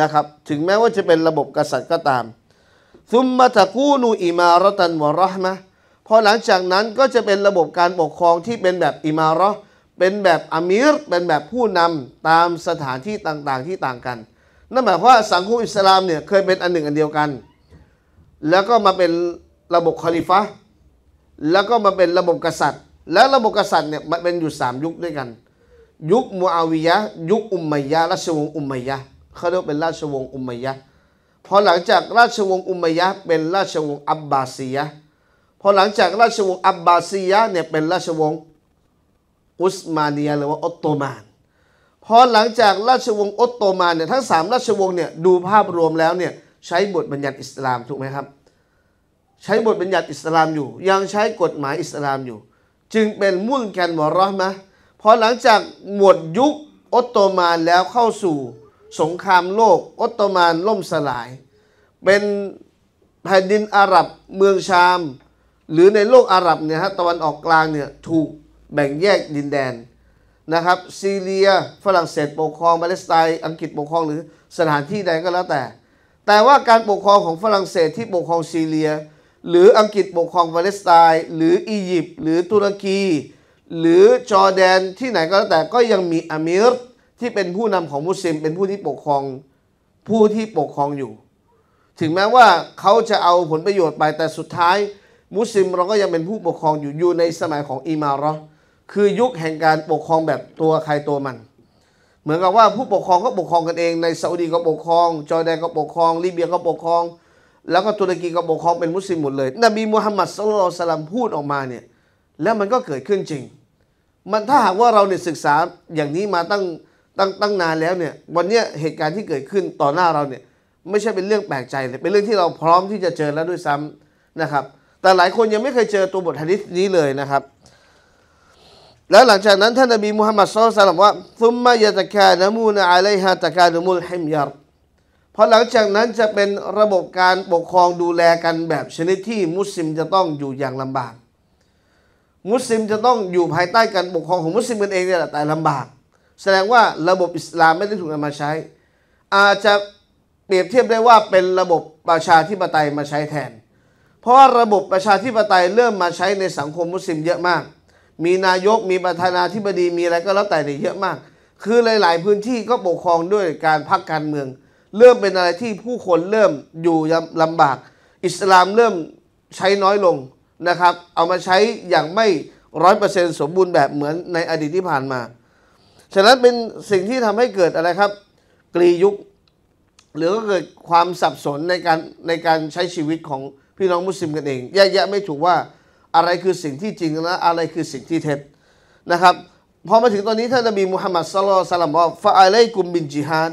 นะครับถึงแม้ว่าจะเป็นระบบกษัตริย์ก็ตามซุมมาตะกูนูอิมารตันวรหมะพอหลังจากนั้นก็จะเป็นระบบการปกครองที่เป็นแบบอิมารอเป็นแบบอามีรเป็นแบบผู้นำตามสถานที่ต่างๆที่ต่างกันนั่นหมายความว่าสังคมอิสลามเนี่ยเคยเป็นอันหนึ่งอันเดียวกัน แล้วก็มาเป็นระบบคอลิฟะแล้วก็มาเป็นระบบกษัตริย์ และระบบกษัตริย์เนี่ยมันเป็นอยู่3ยุคด้วยกันยุคมูอาวิยะยุคอุมมัยยะและชวงอุมมัยยะเขาเรียกเป็นราชวงศ์อุมัยยะพอหลังจากราชวงศ์อุมัยยะ เป็นราชวงศ์อับบาซียะพอหลังจากราชวงศ์อับบาซียะเนี่ยเป็นราชวงศ์อุสมานียหรือว่าออตโตมัน พอหลังจากราชวงศ์ออตโตมันเนี่ยทั้ง 3 ราชวงศ์เนี่ยดูภาพรวมแล้วเนี่ยใช้บทบัญญัติอิสลามถูกไหมครับใช้บทบัญญัติอิสลามอยู่ ยังใช้กฎหมายอิสลามอยู่ จึงเป็นมุ่นกนมอรอมะพอหลังจากหมดยุคออตโตมันแล้วเข้าสู่สงครามโลกอตโตมันล่มสลาย เป็นแผ่นดินอาหรับเมืองชาม หรือในโลกอาหรับเนี่ยฮะตะวันออกกลางเนี่ยถูกแบ่งแยกดินแดนนะครับซีเรียฝรั่งเศสปกครองปาเลสไตน์อังกฤษปกครองหรือสถานที่ใดก็แล้วแต่ แต่ว่าการปกครองของฝรั่งเศสที่ปกครองซีเรีย หรืออังกฤษปกครองปาเลสไตน์หรืออียิปต์หรือตุรกี หรือจอร์แดนที่ไหนก็แล้วแต่ก็ยังมีอามิรที่เป็นผู้นำของมุสลิมเป็นผู้ที่ปกครองผู้ที่ปกครองอยู่ ถึงแม้ว่าเขาจะเอาผลประโยชน์ไป แต่สุดท้าย มุสลิมเราก็ยังเป็นผู้ปกครองอยู่อยู่ในสมัยของอิมารอคือยุคแห่งการปกครองแบบตัวใครตัวมัน เหมือนกับว่าผู้ปกครองก็ปกครองกันเองในซาอุดีก็ปกครอง จอร์แดนก็ปกครองลิเบียก็ปกครอง แล้วก็ตุรกีก็ปกครองเป็นมุสลิมหมดเลยนบีมูฮัมมัดสุลตัลลัมพูดออกมาเนี่ยแล้วมันก็เกิดขึ้นจริง มันถ้าหากว่าเราเนี่ยศึกษาอย่างนี้มาตั้งตั้งตั้งนานแล้วเนี่ยวันนี้เหตุการณ์ที่เกิดขึ้นต่อหน้าเราเนี่ยไม่ใช่เป็นเรื่องแปลกใจเลย เป็นเรื่องที่เราพร้อมที่จะเจอแล้วด้วยซ้ำนะครับ แต่หลายคนยังไม่เคยเจอตัวบทฮะดิษนี้เลยนะครับแล้วหลังจากนั้นท่านนบีมุฮัมมัดสุลตานลัมว่าซุมมายะตะกานมูนอะลัยฮะตะกานมุลฮิมยารพอหลังจากนั้นจะเป็นระบบการปกครองดูแลกันแบบชนิดที่มุสลิมจะต้องอยู่อย่างลำบาก มุสลิมจะต้องอยู่ภายใต้การปกครองของมุสลิมกันเองเนี่ยแหละแต่ลำบากแสดงว่าระบบอิสลามไม่ได้ถูกนำมาใช้ อาจจะเปรียบเทียบได้ว่าเป็นระบบประชาธิปไตยมาใช้แทน เพราะว่าระบบประชาธิปไตยเริ่มมาใช้ในสังคมมุสลิมเยอะมาก มีนายกมีประธานาธิบดีมีอะไรก็แล้วแต่ในเยอะมาก คือหลาย ๆ พื้นที่ก็ปกครองด้วยการพักการเมือง เริ่มเป็นอะไรที่ผู้คนเริ่มอยู่ลำบาก อิสลามเริ่มใช้น้อยลงนะครับ เอามาใช้อย่างไม่ร้อยเปอร์เซ็นต์สมบูรณ์แบบเหมือนในอดีตที่ผ่านมาฉะนั้นเป็นสิ่งที่ทำให้เกิดอะไรครับกรียุค หรือก็เกิดความสับสนในการในการใช้ชีวิตของพี่น้องมุสลิมกันเองแยกแยะไม่ถูกว่าอะไรคือสิ่งที่จริงและอะไรคือสิ่งที่เท็จนะครับพอมาถึงตอนนี้ท่านนบีมุฮัมมัดสลลัลสลัมบอกฟาไอไลกุมบินจิฮาด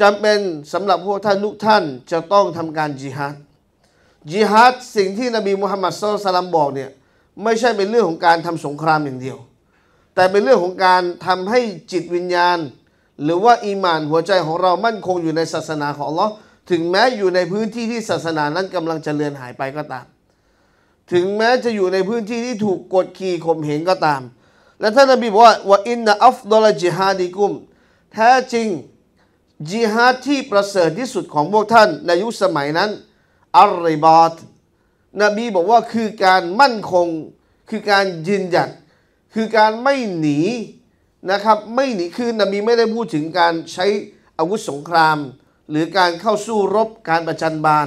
จำเป็นสำหรับพวกท่านทุกท่านจะต้องทำการจิฮาดจิฮาดสิ่งที่นบีมุฮัมมัดสลลัลสลัมบอกเนี่ยไม่ใช่เป็นเรื่องของการทำสงครามอย่างเดียวแต่เป็นเรื่องของการทำให้จิตวิญญาณ หรือว่าอีหมานหัวใจของเรามั่นคงอยู่ในศาสนาของเราถึงแม้อยู่ในพื้นที่ที่ศาสนานั้นกำลังจะเลือนหายไปก็ตาม ถึงแม้จะอยู่ในพื้นที่ที่ถูกกดขี่ข่มเหงก็ตาม และท่านนบีบอกว่าว่าอินนะอัฟดอลจิฮาดีกุมแท้จริงจิฮาดที่ประเสริฐที่สุดของพวกท่านในยุคสมัยนั้นอัลริบาตนบีบอกว่าคือการมั่นคงคือการยืนหยัดคือการไม่หนีนะครับไม่หนีคือนบีไม่ได้พูดถึงการใช้อาวุธสงคราม หรือการเข้าสู้รบการประจันบาน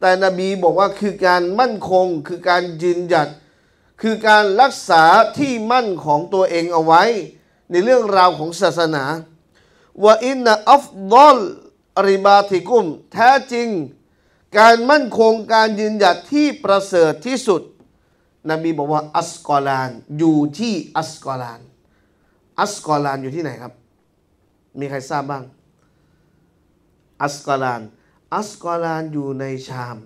แต่นบีบอกว่าคือการมั่นคงคือการยืนหยัด คือการรักษาที่มั่นของตัวเองเอาไว้ ในเรื่องราวของศาสนาว่าอินนะอัฟดอลริบาติกุมแท้จริง การมั่นคงการยืนหยัดที่ประเสริฐที่สุดนบีบอกว่าอัสกอลานอยู่ที่อัสกอลานอัสกอลานอยู่ที่ไหนครับ มีใครทราบบ้างอัสกอลานอัสกอลานอยู่ในชาม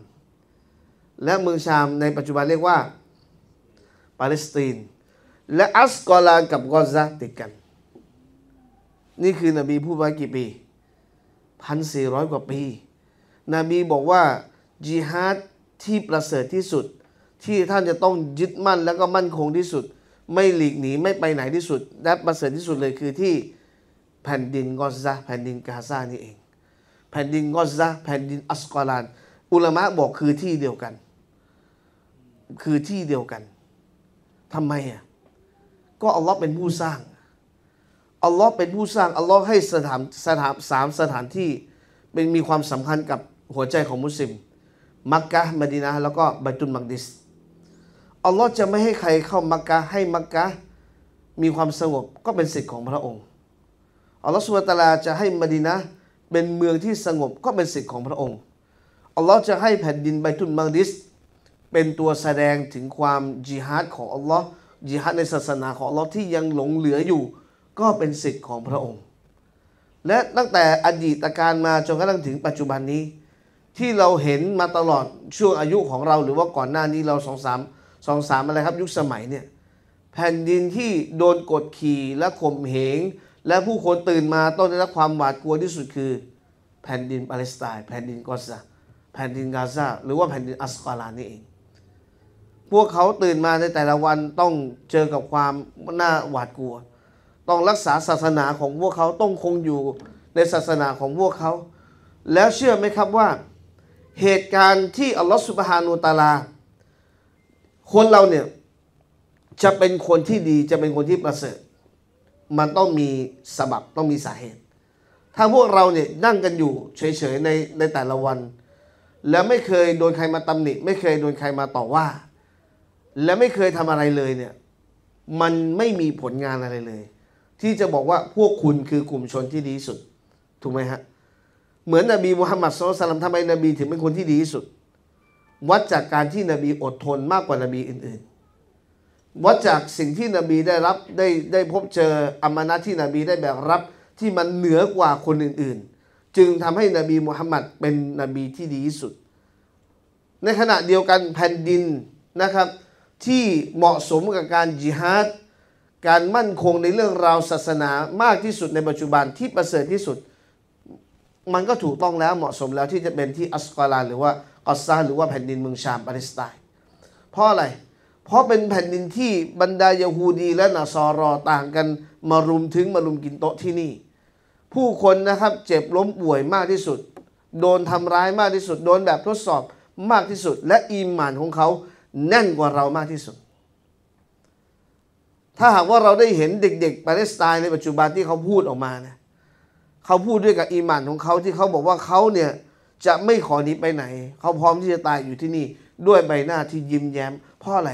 และเมืองชามในปัจจุบันเรียกว่าปาเลสไตน์และอัสกอลานกับกอซาติดกันนี่คือนบีพูดไว้กี่ปีพันสี่ร้อยกว่าปีนบีบอกว่าจิฮาดที่ประเสริฐที่สุดที่ท่านจะต้องยึดมั่น แล้วก็มั่นคงที่สุด ไม่หลีกหนี ไม่ไปไหนที่สุด และประเสริฐที่สุดเลยคือที่แผ่นดินกอซาแผ่นดินกาซานี่เอง แผ่นดินกอซาแผ่นดินอัสกอรานอุลามะบอกคือที่เดียวกัน คือที่เดียวกัน ทำไมอ่ะก็อัลลอฮ์เป็นผู้สร้างอัลลอฮ์เป็นผู้สร้างอัลลอฮ์ให้สถานสถานสามสถานที่ เป็นมีความสำคัญกับหัวใจของมุสลิม มักกะมะดีนะแล้วก็บัตุลมักดิสอัลลอฮ์จะไม่ให้ใครเข้ามักกะให้มักกะมีความสงบก็เป็นสิทธิ์ของพระองค์ อัลลอฮ์สุาตาลาจะให้มดีนะเป็นเมืองที่สงบก็เป็นสิทธิ์ของพระองค์ อัลลอฮ์จะให้แผ่นดินไบตุนมังดิสเป็นตัวแสดงถึงความจิฮาดของอัลลอฮ์จิฮาดในศาสนาของอัลลอฮ์ที่ยังหลงเหลืออยู่ ก็เป็นสิทธิ์ของพระองค์ และตั้งแต่อดีตการมาจนกระทั่งถึงปัจจุบันนี้ ที่เราเห็นมาตลอดช่วงอายุของเราหรือว่าก่อนหน้านี้เราสองสามสองสามอะไรครับยุคสมัยเนี่ยแผ่นดินที่โดนกดขี่และข่มเหงและผู้คนตื่นมาต้องได้รับความหวาดกลัวที่สุดคือแผ่นดินปาเลสไตน์แผ่นดินกอซาแผ่นดินกาซาหรือว่าแผ่นดินอัสกาลานี่เอง พวกเขาตื่นมาในแต่ละวันต้องเจอกับความน่าหวาดกลัว ต้องรักษาศาสนาของพวกเขาต้องคงอยู่ในศาสนาของพวกเขา แล้วเชื่อไหมครับว่าเหตุการณ์ที่อัลลอฮฺสุบฮานูตาลาคนเราเนี่ยจะเป็นคนที่ดี จะเป็นคนที่ประเสริฐมันต้องมีสบับต้องมีสาเหตุ ถ้าพวกเราเนี่ยนั่งกันอยู่เฉยๆในในแต่ละวัน แล้วไม่เคยโดนใครมาตำหนิไม่เคยโดนใครมาต่อว่า และไม่เคยทำอะไรเลยเนี่ยมันไม่มีผลงานอะไรเลย ที่จะบอกว่าพวกคุณคือกลุ่มชนที่ดีที่สุดถูกไหมฮะเหมือนนบีมุฮัมมัดสุลตัลลัมทำไมนบีถึงเป็นคนที่ดีที่สุดวัดจากการที่นบีอดทนมากกว่านบีอื่นๆ วัดจากสิ่งที่นบีได้รับได้ได้พบเจออามานะที่นบีได้แบกรับที่มันเหนือกว่าคนอื่นๆ จึงทำให้นบีมุฮัมมัดเป็นนบีที่ดีที่สุด ในขณะเดียวกันแผ่นดินนะครับที่เหมาะสมกับการจิฮาดการมั่นคงในเรื่องราวศาสนามากที่สุดในปัจจุบันที่ประเสริฐที่สุดมันก็ถูกต้องแล้วเหมาะสมแล้วที่จะเป็นที่อัสกาลานหรือว่ากอซาหรือว่าแผ่นดินเมืองชามปาเลสไตน์เพราะอะไร เพราะเป็นแผ่นดินที่บรรดายาฮูดีและนาซอรอต่างกันมารุมถึงมารุมกินโต๊ะที่นี่ ผู้คนนะครับเจ็บล้มป่วยมากที่สุด โดนทำร้ายมากที่สุด โดนแบบทดสอบมากที่สุด และอิหมานของเขาแน่นกว่าเรามากที่สุด ถ้าหากว่าเราได้เห็นเด็กๆปาเลสไตน์ในปัจจุบันที่เขาพูดออกมานะเขาพูดด้วยกับอิมันของเขาที่เขาบอกว่าเขาเนี่ยจะไม่ขอหนีไปไหน เขาพร้อมที่จะตายอยู่ที่นี่ด้วยใบหน้าที่ยิ้มแย้มเพราะอะไร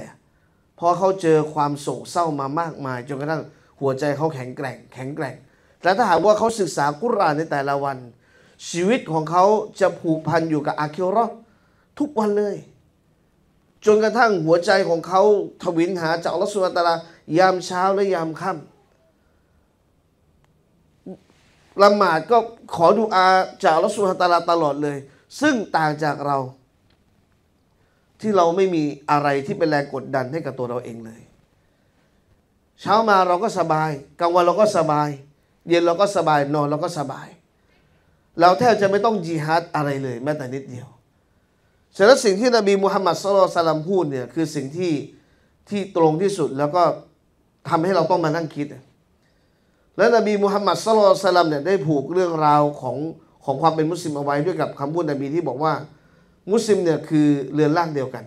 เพราะเขาเจอความโศกเศร้ามามากมายจนกระทั่งหัวใจเขาแข็งแกร่ง แข็งแกร่งแต่ถ้าหากว่าเขาศึกษากุรานในแต่ละวัน ชีวิตของเขาจะผูกพันอยู่กับอาคิรอทุกวันเลย จนกระทั่งหัวใจของเขา ทวินหาจากอัลลอฮฺสุลตารายามเช้าและยามค่ำละหมาดก็ขอดูอาจากรัลอฮสุลตาลาตลอดเลย ซึ่งต่างจากเราที่เราไม่มีอะไรที่เป็นแรงกดดันให้กับตัวเราเองเลย เช้ามาเราก็สบายกลางวันเราก็สบาย เย็นเราก็สบายนอนเราก็สบายเราแทบจะไม่ต้องจีฮัดอะไรเลย แม้แต่นิดเดียวฉะนั้นสิ่งที่นบีมุฮัมมัดสุลตัลลัมพูดเนี่ยคือสิ่งที่ที่ตรงที่สุด แล้วก็ทำให้เราต้องมานั่งคิดและนบีมุฮัมมัดสลลสลัมเนี่ยได้ผูกเรื่องราวของของความเป็นมุสลิมเอาไว้ ด้วยกับคำพูดนบีที่บอกว่า มุสลิมเนี่ยคือเรือนร่างเดียวกัน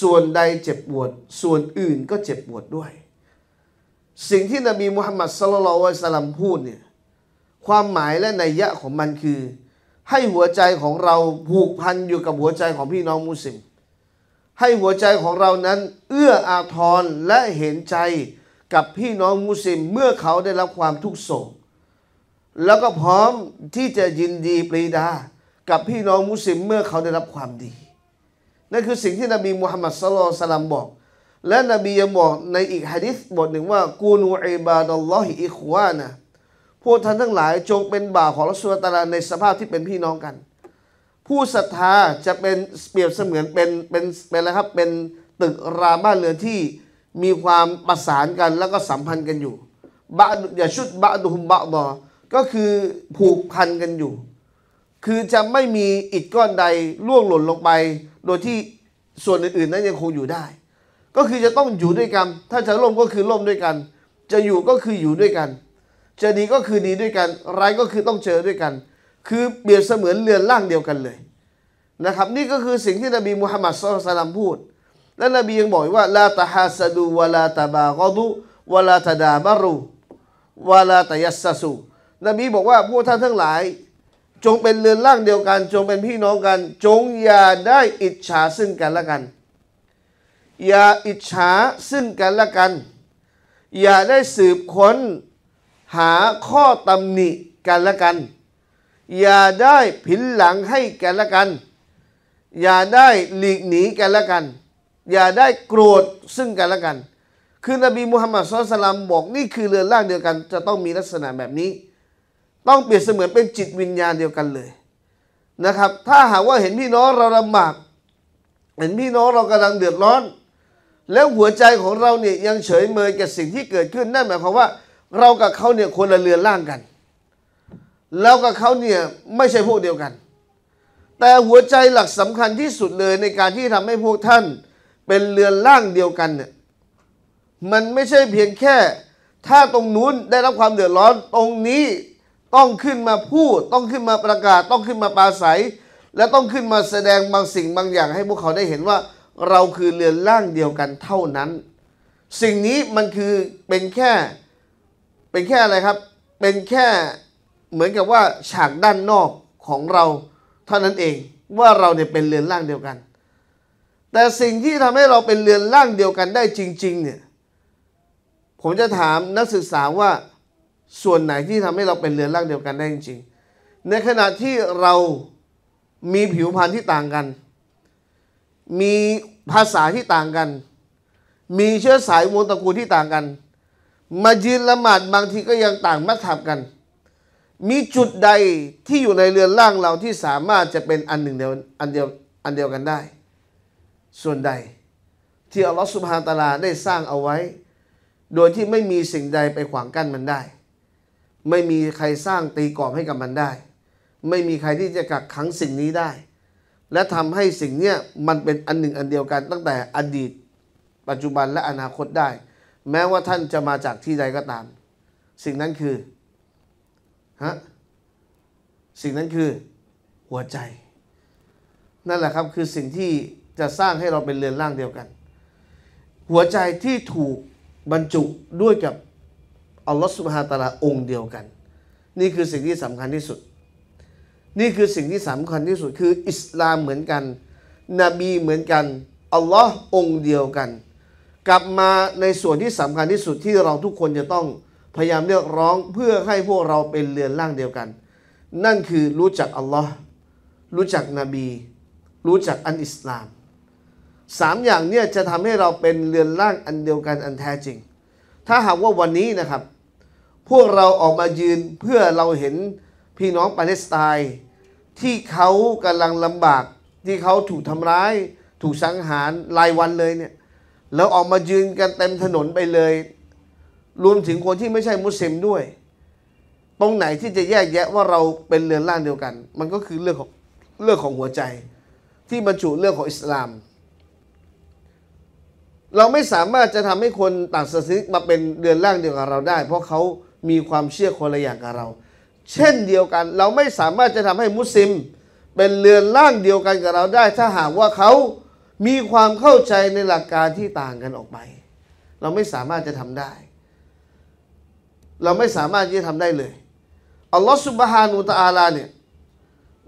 ส่วนใดเจ็บปวดส่วนอื่นก็เจ็บปวดด้วย สิ่งที่นบีมุฮัมมัดสลลสลัมพูดเนี่ยความหมายและนัยยะของมันคือ ให้หัวใจของเราผูกพันอยู่กับหัวใจของพี่น้องมุสลิม ให้หัวใจของเรานั้นเอื้ออาทรและเห็นใจกับพี่น้องมุสลิมเมื่อเขาได้รับความทุกข์โศกแล้วก็พร้อมที่จะยินดีปรีดา กับพี่น้องมุสลิมเมื่อเขาได้รับความดีนั่นคือสิ่งที่นบีมุฮัมมัดสลลสลัมบอก และนบียังบอกในอีกฮะดิษบทหนึ่งว่ากูนูอิบาดัลลอฮิอิควานะพวกท่านทั้งหลายจงเป็นบ่าวของรัสูลตาลาในสภาพที่เป็นพี่น้องกัน ผู้ศรัทธาจะเป็นเปรียบเสมือนเป็นเป็นเป็นอะไรครับเป็นตึกรามบ้านเรือนที่มีความประสานกันแล้วก็สัมพันธ์กันอยู่บะอย่าชุดบะดุมบะบอก็คือผูกพันกันอยู่ คือจะไม่มีอิฐก้อนใด ล่วงหล่นลงไป โดยที่ส่วนอื่นๆนั้นยังคงอยู่ได้ ก็คือจะต้องอยู่ด้วยกัน ถ้าจะล่มก็คือล่มด้วยกัน จะอยู่ก็คืออยู่ด้วยกัน จะดีก็คือดีด้วยกันร้ายก็คือต้องเจอด้วยกัน คือเปรียบเสมือนเรือนร่างเดียวกันเลยนะครับ นี่ก็คือสิ่งที่นบีมุฮัมมัดสุลตัลลัมพูดและนบียังบอกว่าลาตาฮาสดูวลาตาบากอดูวลาตาดาบารูวลาตยัสสุนบีบอกว่า พวกท่านทั้งหลาย จงเป็นเรือนร่างเดียวกัน จงเป็นพี่น้องกัน จงอย่าได้อิจฉาซึ่งกันและกัน อย่าอิจฉาซึ่งกันและกัน อย่าได้สืบค้น หาข้อตำหนิกันและกัน อย่าได้ผินหลังให้กันและกัน อย่าได้หลีกหนีกันและกันอย่าได้โกรธซึ่งกันและกัน คือนบีมุฮัมมัดสุลตัลัมบอกนี่คือเรือนร่างเดียวกัน จะต้องมีลักษณะแบบนี้ ต้องเปรียบเสมือนเป็นจิตวิญญาณเดียวกันเลยนะครับ ถ้าหากว่าเห็น พี่น้องเราลำบาก เห็นพี่น้องเรากำลังเดือดร้อน แล้วหัวใจของเราเนี่ยยังเฉยเมยกับสิ่งที่เกิดขึ้น นั่นหมายความว่าเรากับเขาเนี่ยคนละเรือนร่างกันเรากับเขาเนี่ยไม่ใช่พวกเดียวกัน แต่หัวใจหลักสำคัญที่สุดเลยในการที่ทำให้พวกท่านเป็นเรือนร่างเดียวกันเนี่ยมันไม่ใช่เพียงแค่ถ้าตรงนู้นได้รับความเดือดร้อนตรงนี้ต้องขึ้นมาพูดต้องขึ้นมาประกาศ ต้องขึ้นมาปราศัยและต้องขึ้นมาแสดงบางสิ่งบางอย่าง ให้พวกเขาได้เห็นว่าเราคือเรือนร่างเดียวกันเท่านั้น สิ่งนี้มันคือเป็นแค่เป็นแค่อะไรครับ เป็นแค่เหมือนกับว่าฉากด้านนอกของเราเท่านั้นเอง ว่าเราเนี่ยเป็นเรือนร่างเดียวกันแต่สิ่งที่ทำให้เราเป็นเรือนร่างเดียวกันได้จริงๆเนี่ย ผมจะถามนักศึกษาว่าส่วนไหนที่ทำให้เราเป็นเรือนร่างเดียวกันได้จริงๆในขณะที่เรามีผิวพรรณที่ต่างกัน มีภาษาที่ต่างกัน มีเชื้อสายวงตระกูลที่ต่างกัน มายืนละหมาดบางทีก็ยังต่างมัธยับกัน มีจุดใดที่อยู่ในเรือนร่างเราที่สามารถจะเป็นอันหนึ่งเดียวอันเดียวอันเดียวกันได้ส่วนใดที่อัลลอฮฺสุบฮานตาลาได้สร้างเอาไว้ โดยที่ไม่มีสิ่งใดไปขวางกั้นมันได้ ไม่มีใครสร้างตีกรอบให้กับมันได้ ไม่มีใครที่จะกักขังสิ่งนี้ได้ และทำให้สิ่งเนี้ยมันเป็นอันหนึ่งอันเดียวกัน ตั้งแต่อดีตปัจจุบันและอนาคตได้ แม้ว่าท่านจะมาจากที่ใดก็ตาม สิ่งนั้นคือฮะสิ่งนั้นคือหัวใจ นั่นแหละครับคือสิ่งที่จะสร้างให้เราเป็นเรือนร่างเดียวกัน หัวใจที่ถูกบรรจุด้วยกับอัลลอฮฺสุบฮาตาลาองค์เดียวกัน นี่คือสิ่งที่สำคัญที่สุด นี่คือสิ่งที่สำคัญที่สุด คืออิสลามเหมือนกัน นบีเหมือนกัน อัลลอฮ์องค์เดียวกัน กลับมาในส่วนที่สำคัญที่สุดที่เราทุกคนจะต้องพยายามเรียกร้องเพื่อให้พวกเราเป็นเรือนร่างเดียวกัน นั่นคือรู้จักอัลลอฮ์รู้จักนบี รู้จักอันอิสลามสามอย่างเนี่ยจะทำให้เราเป็นเรือนร่างอันเดียวกันอันแท้จริง ถ้าหากว่าวันนี้นะครับ พวกเราออกมายืนเพื่อเราเห็นพี่น้องปาเลสไตน์ที่เขากำลังลำบากที่เขาถูกทำร้าย ถูกสังหารรายวันเลยเนี่ยแล้วออกมายืนกันเต็มถนนไปเลย รวมถึงคนที่ไม่ใช่มุสลิมด้วย ตรงไหนที่จะแยกแยะว่าเราเป็นเรือนร่างเดียวกัน มันก็คือเรื่องของเรื่องของหัวใจที่บรรจุเรื่องของอิสลามเราไม่สามารถจะทำให้คนต่างศาสนามาเป็นเดือนร่างเดียวกับเราได้ เพราะเขามีความเชื่อคนละอย่างกับเรา เช่นเดียวกัน เราไม่สามารถจะทำให้มุสลิม เป็นเรือนร่างเดียวกันกับเราได้ ถ้าหากว่าเขา มีความเข้าใจในหลักการที่ต่างกันออกไป เราไม่สามารถจะทำได้ เราไม่สามารถที่จะทำได้เลยอัลลอฮฺสุบฮานูตะอาลาเนี่ย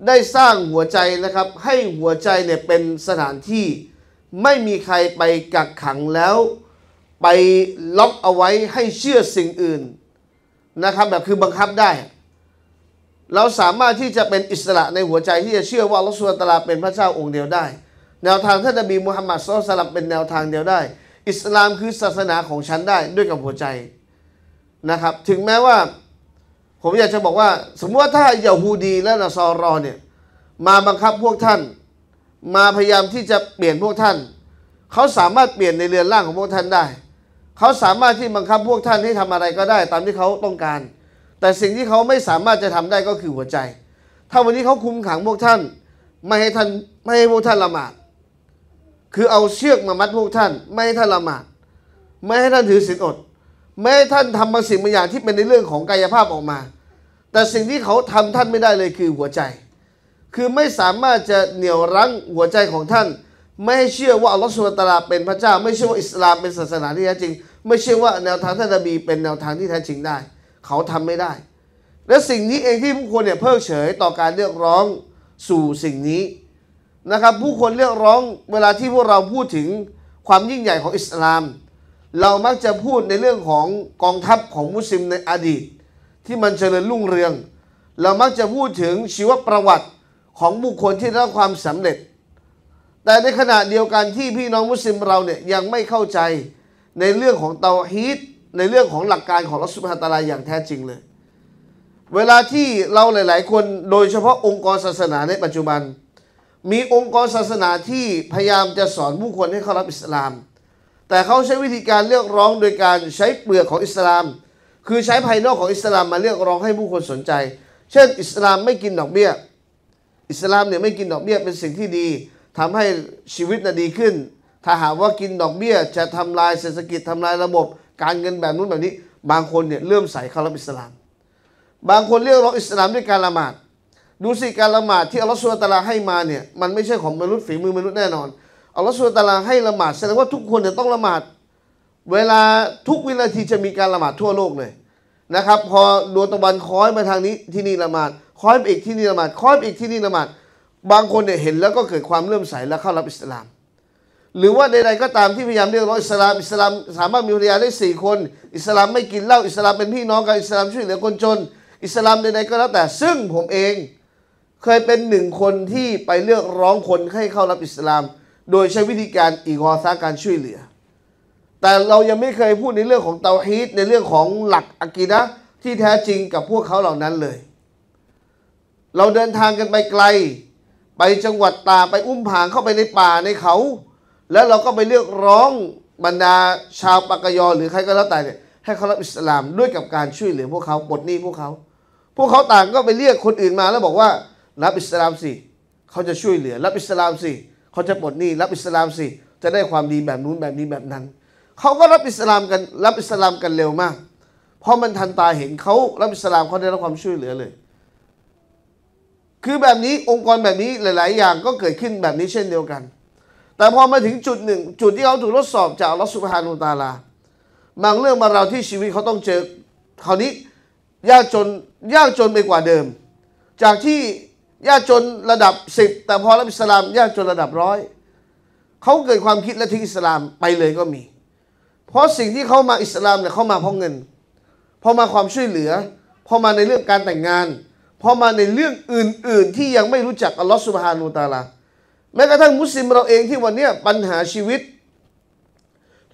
ได้สร้างหัวใจนะครับ ให้หัวใจเนี่ยเป็นสถานที่ไม่มีใครไปกักขังแล้ว ไปล็อกเอาไว้ให้เชื่อสิ่งอื่นนะครับแบบคือบังคับได้ เราสามารถที่จะเป็นอิสระในหัวใจที่จะเชื่อว่าลัอัลตลาเป็นพระเจ้าองค์เดียวได้ แนวทางท่านนบีมุฮัมมัดสุลตัลลัมเป็นแนวทางเดียวได้ อิสลามคือศาสนาของฉันได้ ด้วยกับหัวใจนะครับถึงแม้ว่าผมอยากจะบอกว่า สมมติว่าถ้ายาฮูดีและนาซอรอเนี่ยมาบังคับพวกท่านมาพยายามที่จะเปลี่ยนพวกท่าน เขาสามารถเปลี่ยนในเรือนร่างของพวกท่านได้ เขาสามารถที่บังคับพวกท่านให้ทำอะไรก็ได้ ตามที่เขาต้องการ แต่สิ่งที่เขาไม่สามารถจะทำได้ก็คือหัวใจ ถ้าวันนี้เขาคุมขังพวกท่าน ไม่ให้ท่านไม่ให้พวกท่านละหมาด คือเอาเชือกมามัดพวกท่าน ไม่ให้ท่านละหมาด ไม่ให้ท่านถือศีลอด ไม่ให้ท่านทำบางสิ่งบางอย่างที่เป็นในเรื่องของกายภาพออกมา แต่สิ่งที่เขาทำท่านไม่ได้เลยคือหัวใจคือไม่สามารถจะเหนี่ยวรั้งหัวใจของท่านไม่ให้เชื่อว่าอัลลอฮฺสุลตาราเป็นพระเจ้าไม่เชื่อว่าอิสลาม เป็นศาสนาที่แท้จริง ไม่เชื่อว่าแนวทางท่านนบี เป็นแนวทางที่แท้จริงได้ เขาทำไม่ได้ และสิ่งนี้เองที่ผู้คนเนี่ยเพิกเฉยต่อการเรียกร้องสู่สิ่งนี้นะครับผู้คนเรียกร้องเวลาที่พวกเราพูดถึงความยิ่งใหญ่ของอิสลาม เรามักจะพูดในเรื่องของกองทัพของมุสลิมในอดีต ที่มันเจริญรุ่งเรืองเรามักจะพูดถึงชีวประวัติของบุคคลที่รับความสำเร็จ แต่ในขณะเดียวกันที่พี่น้องมุสลิมเราเนี่ยยังไม่เข้าใจในเรื่องของเตาฮีตในเรื่องของหลักการของรัสุภาตาลาอย่างแท้จริงเลย เวลาที่เราหลาย ๆ คนโดยเฉพาะองค์กรศาสนาในปัจจุบัน มีองค์กรศาสนาที่พยายามจะสอนผู้คนให้เข้ารับอิสลาม แต่เขาใช้วิธีการเรียกร้องโดยการใช้เปลือกของอิสลาม คือใช้ภายนอกของอิสลามมาเรียกร้องให้ผู้คนสนใจ เช่น อิสลามไม่กินดอกเบี้ยอิสลามเนี่ยไม่กินดอกเบี้ยเป็นสิ่งที่ดี ทำให้ชีวิตน่ะดีขึ้น ถ้าหากว่ากินดอกเบี้ยจะทำลายเศรษฐกิจทำลายระบบ การเงินแบบนู้นแบบนี้ บางคนเนี่ยเริ่มใส่เข้ารับอิสลาม บางคนเรียกร้องอิสลามด้วยการละหมาด ดูสิการละหมาด ที่อัลลอฮฺสุลตาราให้มาเนี่ยมันไม่ใช่ของมนุษย์ฝีมือมนุษย์แน่นอนอัลลอฮฺสุลตาราให้ละหมาดแสดงว่าทุกคนเนี่ยต้องละหมาด เวลาทุกวินาทีจะมีการละหมาดทั่วโลกเลยนะครับพอดวงตะวันคล้อยมาทางนี้ที่นี่ละหมาดคอยไปอีกที่นี่ละหมาดคอยไปอีกที่นี่ละหมาดบางคนเนี่ยเห็นแล้วก็เกิดความเลื่อมใสแล้วเข้ารับอิสลาม หรือว่าใดๆก็ตามที่พยายามเรียกร้องอิสลาม อิสลามสามารถมีภรรยาได้สี่คน อิสลามไม่กินเหล้า อิสลามเป็นพี่น้องกันอิสลามช่วยเหลือคนจน อิสลามใดๆก็แล้วแต่ ซึ่งผมเองเคยเป็นหนึ่งคนที่ไปเรียกร้องคนให้เข้ารับอิสลาม โดยใช้วิธีการอีกอซาการช่วยเหลือ แต่เรายังไม่เคยพูดในเรื่องของเตาฮีตในเรื่องของหลักอะกีนะที่แท้จริงกับพวกเขาเหล่านั้นเลยเราเดินทางกันไปไกล ไปจังหวัดตาไปอุ้มผางเข้าไปในป่าในเขา แล้วเราก็ไปเรียกร้องบรรดาชาวปากยอหรือใครก็แล้วแต่เนี่ยให้เขารับอิสลามด้วยกับการช่วยเหลือพวกเขาปลดหนี้พวกเขา พวกเขาต่างก็ไปเรียกคนอื่นมาแล้วบอกว่า รับอิสลามสิเขาจะช่วยเหลือรับอิสลามสิเขาจะปลดหนี้รับอิสลามสิจะได้ความดีแบบนู้นแบบนี้แบบนั้นเขาก็รับอิสลามกันรับอิสลามกันเร็วมาก เพราะมันทันตาเห็นเขารับอิสลามเขาได้รับความช่วยเหลือเลยคือแบบนี้องค์กรแบบนี้หลาย ๆ อย่างก็เกิดขึ้นแบบนี้เช่นเดียวกัน แต่พอมาถึงจุดหนึ่ง จุดที่เขาถูกทดสอบจากลอสุภานุตาลาบางเรื่องมาเราที่ชีวิตเขาต้องเจอคราวนี้ ยากจนยากจนไปกว่าเดิม จากที่ ยากจนระดับสิบแต่พอรับอิสลามยากจนระดับร้อย เขาเกิดความคิดและทิ้งอิสลามไปเลยก็มี เพราะสิ่งที่เขามาอิสลามเนี่ยเขามาเพราะเงินพอมาความช่วยเหลือพอมาในเรื่องการแต่งงานพอมาในเรื่องอื่น ๆ ที่ยังไม่รู้จักอัลลอฮฺสุบฮานูตาลาแม้กระทั่งมุสลิมเราเองที่วันนี้ปัญหาชีวิต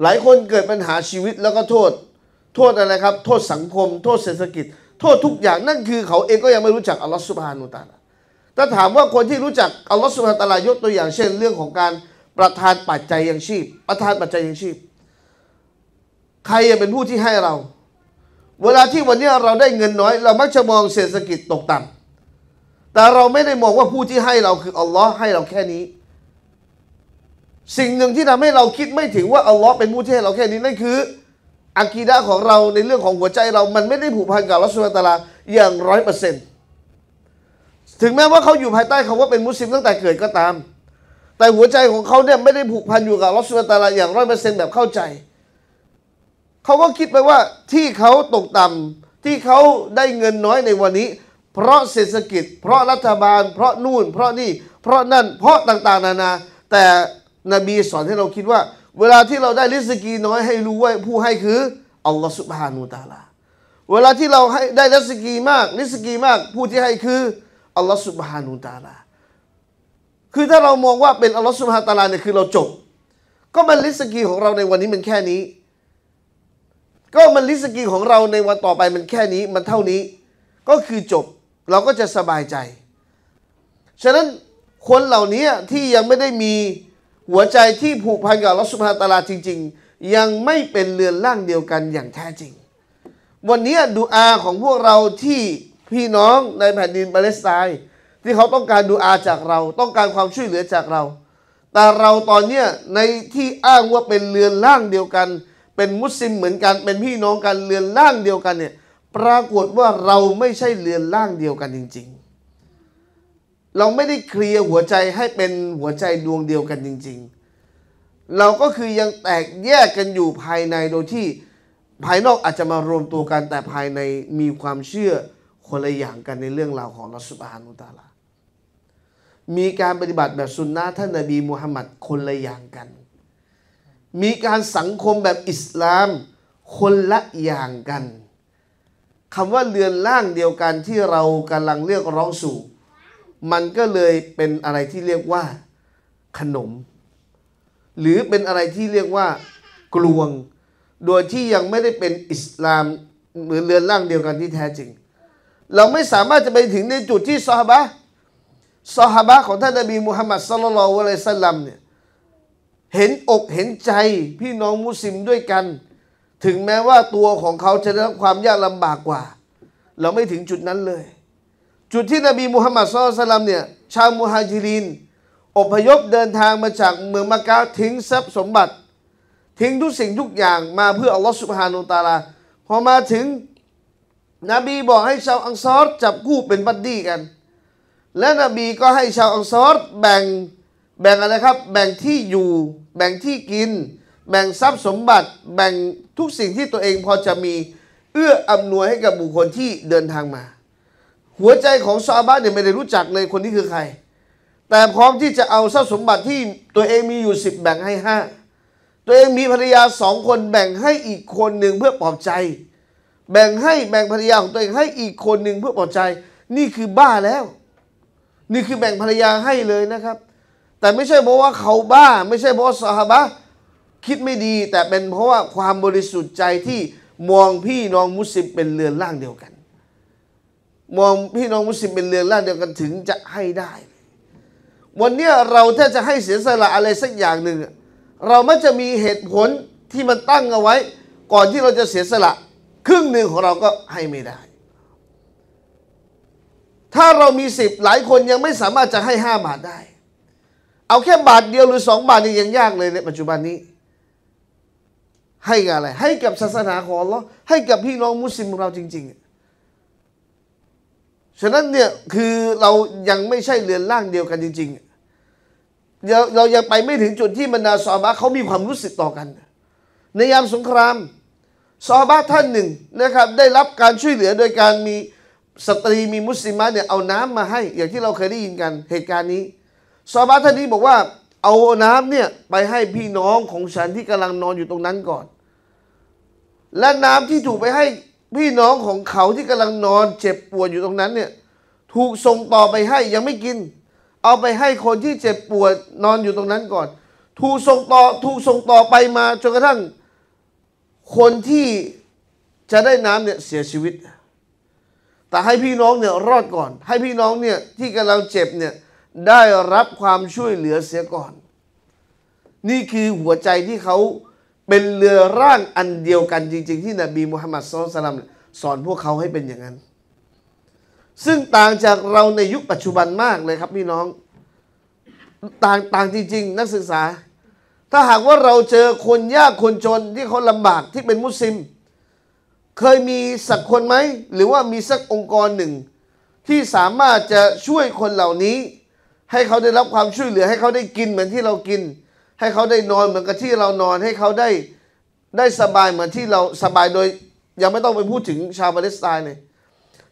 หลายคนเกิดปัญหาชีวิตแล้วก็โทษ โทษอะไรครับ โทษสังคมโทษเศรษฐกิจ โทษทุกอย่างนั่นคือ เขาเองก็ยังไม่รู้จักอัลลอฮฺสุบฮานูตาลาถ้าถามว่าคนที่รู้จักอัลลอฮฺสุบฮานูตาลายกตัวอย่างเช่นเรื่องของการประทานปัจจัยยังชีพ ประทานปัจจัยยังชีพ ใครเป็นผู้ที่ให้เราเวลาที่วันนี้เราได้เงินน้อย เรามักจะมองเศรษฐกิจตกต่ำแต่เราไม่ได้มองว่าผู้ที่ให้เราคืออัลลอฮ์ให้เราแค่นี้ สิ่งหนึ่งที่ทำให้เราคิดไม่ถึงว่าอัลลอฮ์เป็นผู้ที่ให้เราแค่นี้นั่นคืออักีดะของเราในเรื่องของหัวใจเรา มันไม่ได้ผูกพันกับรัสุลตาลาอย่างร้อยเปอร์เซ็นต์ถึงแม้ว่าเขาอยู่ภายใต้คำว่าเป็นมุสลิมตั้งแต่เกิดก็ตาม แต่หัวใจของเขาเนี่ยไม่ได้ผูกพันอยู่กับรัสัลตาลาอย่างร้อยเปอร์เซ็นต์แบบเข้าใจเขาก็คิดไปว่าที่เขาตกต่ำที่เขาได้เงินน้อยในวันนี้ เพราะเศรษฐกิจ เพราะรัฐบาลเพราะนู่นเพราะนี่เพราะนั่นเพราะต่าง ๆ นานา แต่นบีสอนให้เราคิดว่า เวลาที่เราได้ริสกีน้อยให้รู้ว่าผู้ให้คือ อัลลอฮฺสุบฮานูตาลาเวลาที่เราให้ได้ริสกีมากริสกีมากผู้ที่ให้คืออัลลอฮฺสุบฮานูตาลาคือถ้าเรามองว่าเป็นอัลลอฮฺสุบฮานูตาลาเนี่ยคือเราจบ ก็มันริสกีของเราในวันนี้มันแค่นี้ก็มันลิสกีของเราในวันต่อไปมันแค่นี้มันเท่านี้ ก็คือจบเราก็จะสบายใจ ฉะนั้นคนเหล่านี้ที่ยังไม่ได้มีหัวใจที่ผูกพันกับลอสุภาตาลาจริงๆ ยังไม่เป็นเรือนร่างเดียวกันอย่างแท้จริงวันนี้ดูอาของพวกเราที่พี่น้องในแผ่นดินปาเลสไตน์ที่เขาต้องการดูอาจากเรา ต้องการความช่วยเหลือจากเรา แต่เราตอนนี้ในที่อ้างว่าเป็นเรือนร่างเดียวกันเป็นมุสลิมเหมือนกันเป็นพี่น้องกันเรือนร่างเดียวกันเนี่ยปรากฏว่าเราไม่ใช่เรือนร่างเดียวกันจริง ๆ เราไม่ได้เคลียร์หัวใจให้เป็นหัวใจดวงเดียวกันจริง ๆ เราก็คือยังแตกแยกกันอยู่ภายในโดยที่ภายนอกอาจจะมารวมตัวกันแต่ภายในมีความเชื่อคนละอย่างกันในเรื่องราวของลัสบฮานุตาลามีการปฏิบัติแบบสุนนะท่านนบีมุฮัมมัดคนละอย่างกันมีการสังคมแบบอิสลามคนละอย่างกันคำว่าเรือนร่างเดียวกันที่เรากำลังเรียกร้องสู่ มันก็เลยเป็นอะไรที่เรียกว่าขนม หรือเป็นอะไรที่เรียกว่ากลวง โดยที่ยังไม่ได้เป็นอิสลามหรือเรือนร่างเดียวกันที่แท้จริง เราไม่สามารถจะไปถึงในจุดที่ซอฮาบะซอฮาบะของท่านนบีมุฮัมมัดสลลัลวะลัยซัลลัมเนี่ยเห็นอกเห็นใจพี่น้องมุสลิมด้วยกัน ถึงแม้ว่าตัวของเขาจะได้รับความยากลำบากกว่า เราไม่ถึงจุดนั้นเลย จุดที่นบีมุฮัมมัดสุลตัลลัมเนี่ย ชาวมุฮัจิรินอพยพเดินทางมาจากเมืองมะกาทิ้งทรัพย์สมบัติ ทิ้งทุกสิ่งทุกอย่างมาเพื่ออัลลอฮฺสุบฮานุตาลาพอมาถึง นบีบอกให้ชาวอังซอรจับกู้เป็นบัดดี้กัน และนบีก็ให้ชาวอังซอรแบ่งแบ่งอะไรครับแบ่งที่อยู่แบ่งที่กิน แบ่งทรัพย์สมบัติ แบ่งทุกสิ่งที่ตัวเองพอจะมีเอื้ออำนวยให้กับบุคคลที่เดินทางมา หัวใจของซาบ้าเนี่ยไม่ได้รู้จักเลยคนที่คือใคร แต่พร้อมที่จะเอาทรัพย์สมบัติที่ตัวเองมีอยู่สิบแบ่งให้ห้าตัวเองมีภรรยาสองคน แบ่งให้อีกคนหนึ่งเพื่อปลอบใจ แบ่งให้แบ่งภรรยาของตัวเองให้อีกคนหนึ่งเพื่อปลอบใจ นี่คือบ้าแล้ว นี่คือแบ่งภรรยาให้เลยนะครับแต่ไม่ใช่เพราะว่าเขาบ้า ไม่ใช่เพราะสหบะคิดไม่ดีแต่เป็นเพราะว่า ความบริสุทธิ์ใจที่มองพี่น้องมุสลิมเป็นเรือนร่างเดียวกัน มองพี่น้องมุสลิมเป็นเรือนร่างเดียวกันถึงจะให้ได้ วันนี้เราถ้าจะให้เสียสละอะไรสักอย่างหนึ่ง เรามักจะมีเหตุผลที่มันตั้งเอาไว้ ก่อนที่เราจะเสียสละครึ่งหนึ่งของเราก็ให้ไม่ได้ ถ้าเรามีสิบหลายคนยังไม่สามารถจะให้ห้าบาทได้เอาแค่บาทเดียวหรือสองบาทนี่ยังยากเลยในปัจจุบันนี้ ให้กับอะไร ให้กับศาสนาของเราให้กับพี่น้องมุสลิมของเราจริงๆ ฉะนั้นเนี่ย คือเรายังไม่ใช่เรือนร่างเดียวกันจริงๆเราเรายังไปไม่ถึงจุดที่บรรดาซอบะเขามีความรู้สึกต่อกัน ในยามสงครามซอบะท่านหนึ่ง นะครับ ได้รับการช่วยเหลือโดยการมีสตรีมีมุสลิมเนี่ยเอาน้ำมาให้ อย่างที่เราเคยได้ยินกัน เหตุการณ์นี้ซาบะท่านนี้บอกว่า เอาน้ำเนี่ยไปให้พี่น้องของฉันที่กำลังนอนอยู่ตรงนั้นก่อน และน้ำที่ถูกไปให้พี่น้องของเขาที่กำลังนอนเจ็บปวดอยู่ตรงนั้นเนี่ยถูกส่งต่อไปให้ยังไม่กิน เอาไปให้คนที่เจ็บปวดนอนอยู่ตรงนั้นก่อนถูกส่งต่อถูกส่งต่อไปมาจนกระทั่ง คนที่จะได้น้ำเนี่ยเสียชีวิต แต่ให้พี่น้องเนี่ยรอดก่อน ให้พี่น้องเนี่ยที่กำลังเจ็บเนี่ยได้รับความช่วยเหลือเสียก่อน นี่คือหัวใจที่เขาเป็นเรือร่างอันเดียวกันจริง ๆ ที่นบีมุฮัมมัดสุลตัมสอนพวกเขาให้เป็นอย่างนั้น ซึ่งต่างจากเราในยุคปัจจุบันมากเลยครับพี่น้อง ต่างต่างจริงๆ นักศึกษา ถ้าหากว่าเราเจอคนยากคนจนที่เขาลำบากที่เป็นมุสลิม เคยมีสักคนไหมหรือว่ามีสักองค์กรหนึ่ง ที่สามารถจะช่วยคนเหล่านี้ให้เขาได้รับความช่วยเหลือให้เขาได้กินเหมือนที่เรากิน ให้เขาได้นอนเหมือนกับที่เรานอนให้เขาได้ได้สบายเหมือนที่เราสบายโดย ยังไม่ต้องไปพูดถึงชาวปาเลสไตน์เลย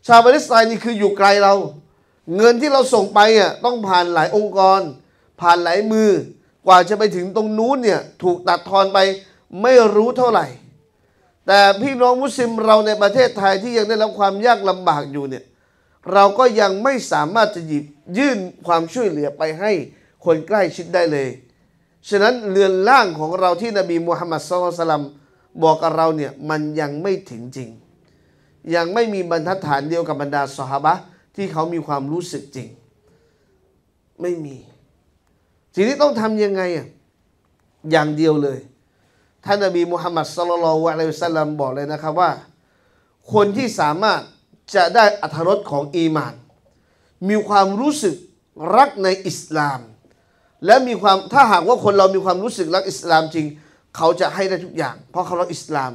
ชาวปาเลสไตน์นี่คืออยู่ไกลเรา เงินที่เราส่งไปอ่ะต้องผ่านหลายองค์กร ผ่านหลายมือกว่าจะไปถึงตรงนู้นเนี่ยถูกตัดทอนไปไม่รู้เท่าไหร่ แต่พี่น้องมุสลิมเราในประเทศไทยที่ยังได้รับความยากลำบากอยู่เนี่ยเราก็ยังไม่สามารถจะหยิบยื่นความช่วยเหลือไปให้ คนใกล้ชิดได้เลย ฉะนั้นเรือนล่างของเราที่นบีมูฮัมมัดสุลตัลลัมบอกกับเราเนี่ยมันยังไม่ถึงจริง ยังไม่มีบรรทัดฐานเดียวกับบรรดาสหบะที่เขามีความรู้สึกจริง ไม่มีสิ่งที่ต้องทำยังไงอ่ะ อย่างเดียวเลยท่านนบีมูฮัมมัดสุลลัลลัมบอกเลยนะครับว่า คนที่สามารถจะได้อัธรสของอีมาน มีความรู้สึกรักในอิสลาม และมีความถ้าหากว่าคนเรามีความรู้สึกรักอิสลามจริง เขาจะให้ได้ทุกอย่าง เพราะเขารักอิสลาม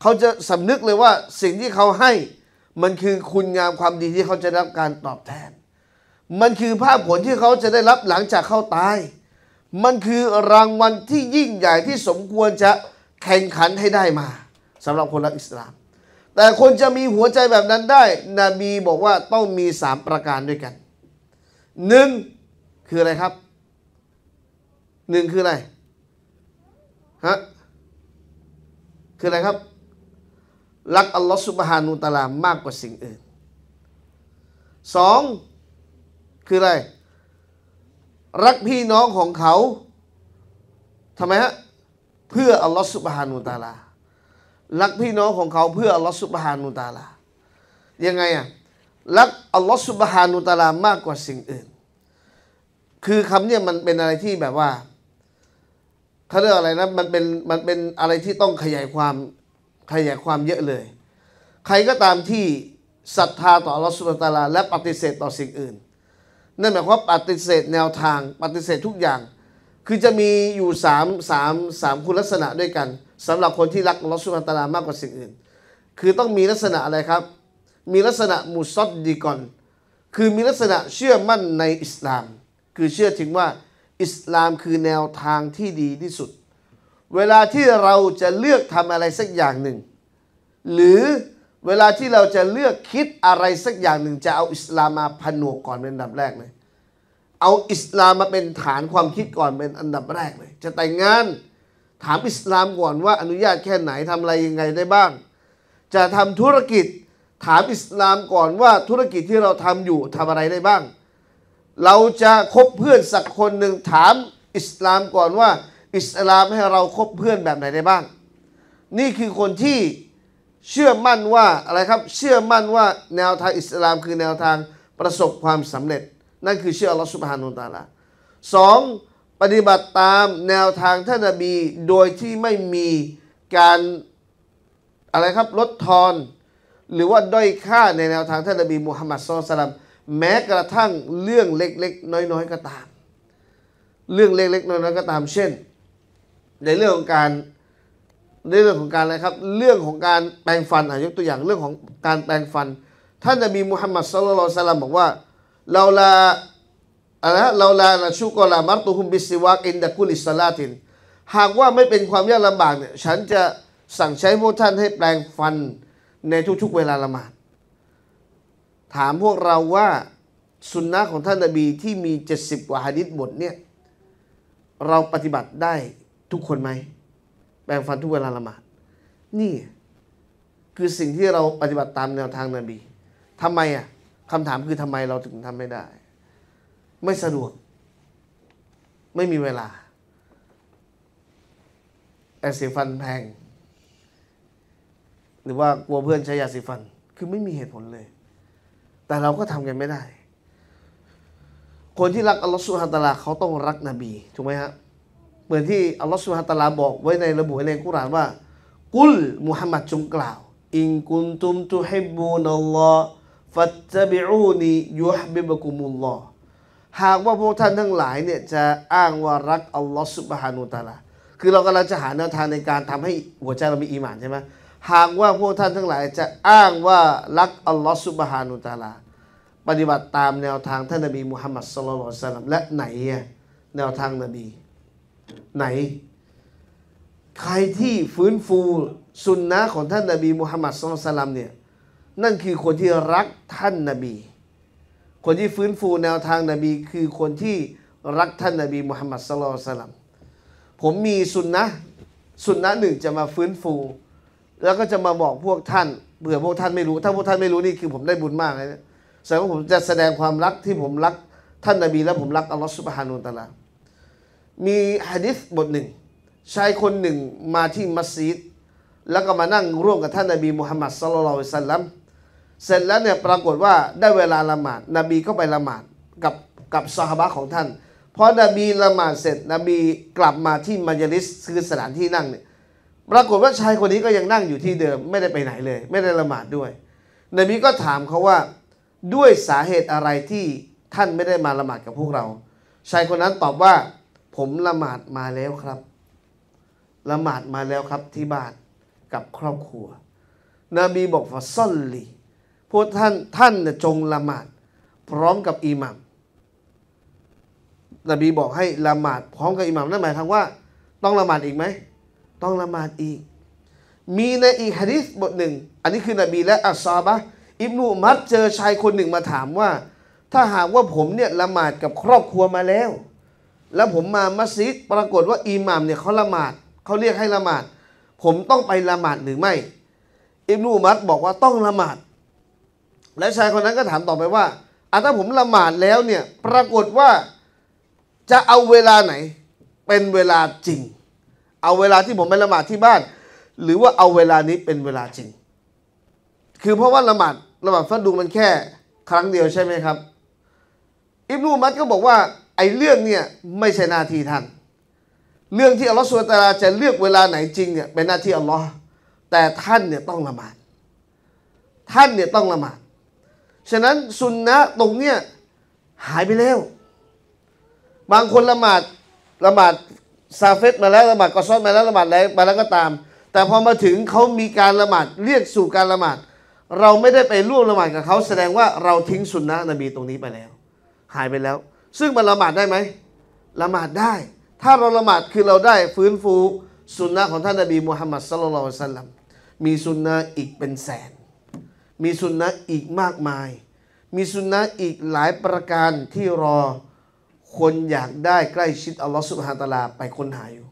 เขาจะสำนึกเลยว่าสิ่งที่เขาให้มันคือคุณงามความดีที่เขาจะรับการตอบแทน มันคือภาพผลที่เขาจะได้รับหลังจากเขาตาย มันคือรางวัลที่ยิ่งใหญ่ที่สมควรจะแข่งขันให้ได้มาสำหรับคนรักอิสลามแต่คนจะมีหัวใจแบบนั้นได้นบีบอกว่าต้องมีสามประการด้วยกัน หนึ่งคืออะไรครับ หนึ่งคืออะไรฮะคืออะไรครับ รักอัลลอฮฺสุบฮานูตะลามากกว่าสิ่งอื่นสอง คืออะไร รักพี่น้องของเขาทำไมฮะเพื่ออัลลอฮฺสุบฮานูตะลารักพี่น้องของเขาเพื่ออัลลอฮฺสุบฮานุตาลา ยังไงอ่ะรักอัลลอฮฺสุบฮานุตาลามากกว่าสิ่งอื่น คือคำเนี่ยมันเป็นอะไรที่แบบว่าเขาเรียกอะไรนะมันเป็นมันเป็นอะไรที่ต้องขยายความขยายความเยอะเลย ใครก็ตามที่ศรัทธา ต่ออัลลอฮฺสุบฮานุตาลาและปฏิเสธต่อสิ่งอื่นนั่นหมายความปฏิเสธแนวทาง ปฏิเสธทุกอย่าง คือจะมีอยู่สามสามสามคุณลักษณะด้วยกันสำหรับคนที่รักลอสุฮัตลามากกว่าสิ่งอื่น คือต้องมีลักษณะอะไรครับ มีลักษณะมุซอดดีก่อนคือมีลักษณะเชื่อมั่นในอิสลาม คือเชื่อถึงว่าอิสลามคือแนวทางที่ดีที่สุด เวลาที่เราจะเลือกทำอะไรสักอย่างหนึ่ง หรือเวลาที่เราจะเลือกคิดอะไรสักอย่างหนึ่งจะเอาอิสลามมาผนวกก่อนเป็นอันดับแรกเลยเอาอิสลามมาเป็นฐานความคิดก่อนเป็นอันดับแรกเลยจะแต่งงานถามอิสลามก่อนว่าอนุญาตแค่ไหนทำอะไรยังไงได้บ้าง จะทำธุรกิจถามอิสลามก่อนว่าธุรกิจที่เราทำอยู่ทำอะไรได้บ้าง เราจะคบเพื่อนสักคนหนึ่งถามอิสลามก่อนว่าอิสลามให้เราคบเพื่อนแบบไหนได้บ้าง นี่คือคนที่เชื่อมั่นว่าอะไรครับ เชื่อมั่นว่าแนวทางอิสลามคือแนวทางประสบความสำเร็จ นั่นคือเชื่ออัลลอฮฺสุบฮานุตาลาสองปฏิบัติตามแนวทางท่านนบี โดยที่ไม่มีการอะไรครับลดทอน หรือว่าด้อยค่าในแนวทางท่านนบีมุฮัมมัดสุลตัลแม้กระทั่งเรื่องเล็กๆน้อยๆก็ตาม เรื่องเล็กๆน้อยๆก็ตาม เช่น ในเรื่องของการในเรื่องของการอะไรครับเรื่องของการแปลงฟันอ่ะยกตัวอย่างเรื่องของการแปลงฟัน ท่านนบีมุฮัมมัดสุลลัลสลัมบอกว่า เราละอะไระเราลานะชุกลามัตตุฮุม บิสิวากินดะกุลิสลาตินหากว่าไม่เป็นความยากลำบากเนี่ยฉันจะสั่งใช้พวกท่านให้แปลงฟันในทุกๆเวลาละหมาด ถามพวกเราว่าสุนนะของท่านนบีที่มี 70 กว่าฮะดิษบทเนี่ยเราปฏิบัติได้ทุกคนไหม แปลงฟันทุกเวลาละหมาดนี่คือสิ่งที่เราปฏิบัติตามแนวทางนบีทำไมอ่ะคำถามคือทำไมเราถึงทำไม่ได้ไม่สะดวก ไม่มีเวลาแอสีฟันแพงหรือว่า กลัวเพื่อนใช้ยาสีฟัน คือไม่มีเหตุผลเลย แต่เราก็ทำกันไม่ได้ คนที่รักอัลลอฮฺสุฮาตลา เขาต้องรักนบีถูกไหมฮะเหมือนที่อัลลอฮฺสุฮาตลาบอกไว้ในระบุในกุรานว่า กุลมุฮัมมัดจงกล่าว อิงกุนตุมตุฮิบูนัลลอฮฺฟัตตบิอูนียุฮบิบกุมุลลอฮฺหากว่าพวกท่านทั้งหลายเนี่ยจะอ้างว่ารักอัลลอฮฺสุบฮานุตาลาคือเรากำลังจะหาแนวทางในการทำให้หัวใจเรามีอีหมานใช่ไหมหากว่าพวกท่านทั้งหลายจะอ้างว่ารักอัลลอฮฺสุบฮานุตาลา ปฏิบัติตามแนวทางท่านนบีมุฮัมมัดสุลลัลสลัมและไหนแนวทางนบี ไหน ใครที่ฟื้นฟูสุนนะของท่านนบีมุฮัมมัดสุลลัลสลัมเนี่ยนั่นคือคนที่รักท่านนบีคนที่ฟื้นฟูแนวทางนาบีคือคนที่รักท่านนาบีมุฮัมมัดสลอสลัมผมมีสุนนะสุนนะหนึ่งจะมาฟื้นฟู แล้วก็จะมาบอกพวกท่านเผื่อพวกท่านไม่รู้ถ้าพวกท่านไม่รู้นี่คือผมได้บุญมากเลยนะแสดงว่าผมจะแสดงความรักที่ผมรักท่านนาบีและผมรักอัลลอฮฺสุบฮานุตะลา มีฮะดิษบทหนึ่งชายคนหนึ่งมาที่มัสยิด แล้วก็มานั่ง ร่วมกับท่านนาบีมุฮัมมัดสลลัลลอฮุซัลลัมเสร็จแล้วเนี่ยปรากฏว่าได้เวลาละหมาด นบีก็ไปละหมาดกับกับซอฮาบะของท่านพอนบีละหมาดเสร็จ นบีกลับมาที่มัจลิสคือสถานที่นั่งเนี่ยปรากฏว่าชายคนนี้ก็ยังนั่งอยู่ที่เดิม ไม่ได้ไปไหนเลย ไม่ได้ละหมาดด้วย นบีก็ถามเขาว่าด้วยสาเหตุอะไรที่ท่านไม่ได้มาละหมาดกับพวกเรา ชายคนนั้นตอบว่า ผมละหมาดมาแล้วครับละหมาดมาแล้วครับที่บ้านกับครอบครัว นบีบอกฟาซอลลีพวกท่านท่านจงละหมาดพร้อมกับอิหมัมนบีบอกให้ละหมาด พร้อมกับอิหมัมนั่นหมายความว่าต้องละหมาดอีกไหมต้องละหมาดอีก มีในอีกฮะดิษบทหนึ่ง อันนี้คือนบี และ อัสซาบะอิบนุมัดเจอชายคนหนึ่งมาถามว่า ถ้าหากว่าผมเนี่ยละหมาดกับครอบครัวมาแล้ว แล้วผมมามัสยิด ปรากฏว่าอิหมัมเนี่ยเขาละหมาดเขาเรียกให้ละหมาดผมต้องไปละหมาดหรือไม่อิบนุมัดบอกว่าต้องละหมาดและชายคนนั้นก็ถามต่อไปว่าอาถ้าผมละหมาดแล้วเนี่ย ปรากฏว่าจะเอาเวลาไหนเป็นเวลาจริง เอาเวลาที่ผมไปละหมาดที่บ้าน หรือว่าเอาเวลานี้เป็นเวลาจริง คือเพราะว่าละหมาดละหมาดฟัดดูมันแค่ครั้งเดียวใช่ไหมครับ อิบนุมัดก็บอกว่า ไอ้เรื่องเนี่ยไม่ใช่นาทีท่าน เรื่องที่อัลลอฮฺสุลตาราจะเลือกเวลาไหนจริงเนี่ยเป็นหน้าที่อัลลอฮ์แต่ท่านเนี่ยต้องละหมาด ท่านเนี่ยต้องละหมาดฉะนั้นสุนนะตรงเนี้ยหายไปแล้ว บางคนละหมาดละหมาดซาเฟตมาแล้วละหมาดกอซอนมาแล้วละหมาดอะไรมาแล้วก็ตาม แต่พอมาถึงเขามีการละหมาดเรียกสู่การละหมาดเราไม่ได้ไปร่วมละหมาดกับเขาแสดงว่าเราทิ้งสุนนะนบีตรงนี้ไปแล้ว หายไปแล้ว ซึ่งมันละหมาดได้ไหมละหมาดได้ ถ้าเราละหมาดคือเราได้ฟื้นฟูสุนนะของท่านนบีมุฮัมมัดสลลัลลสัลลัมมีสุนนะอีกเป็นแสนมีสุนนะอีกมากมาย มีสุนนะอีกหลายประการที่รอคนอยากได้ใกล้ชิดอัลลอฮฺสุบฮานตะลาไปค้นหาอยู่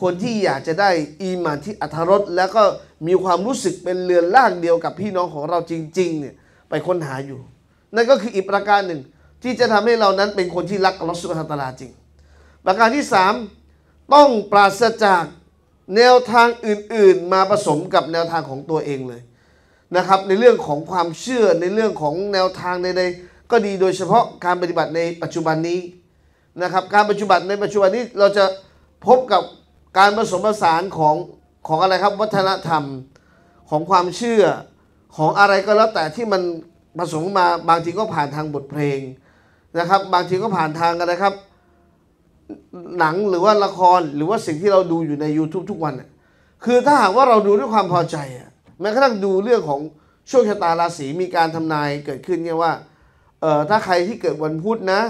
คนที่อยากจะได้อีมานที่อัธรสแล้วก็มีความรู้สึกเป็นเรือนร่างเดียวกับพี่น้องของเราจริงๆเนี่ยไปค้นหาอยู่ นั่นก็คืออีกประการหนึ่ง ที่จะทำให้เรานั้นเป็นคนที่รักอัลลอฮฺสุบฮานตะลาจริง ประการที่ 3 ต้องปราศจากแนวทางอื่น ๆ มาผสมกับแนวทางของตัวเองเลยนะครับในเรื่องของความเชื่อในเรื่องของแนวทางใดๆก็ดีโดยเฉพาะการปฏิบัติในปัจจุบันนี้นะครับการปฏิบัติในปัจจุบันนี้เราจะพบกับการผสมผสานของ ของอะไรครับวัฒนธรรม ของความเชื่อของอะไรก็แล้ว แต่ที่มันผสมมาบางทีก็ผ่านทางบทเพลงนะครับบางทีก็ผ่านทางอะนระครับหนังหรือว่าละครหรือว่าสิ่งที่เราดูอยู่ใน YouTube ทุกวันคือถ้าหากว่าเราดูด้วยความพอใจอ่ะแม้กระทั่งดูเรื่องของโชคชะตาราศีมีการทำนายเกิดขึ้นเนี่ยว่าเอ่อถ้าใครที่เกิดวันพุธนะ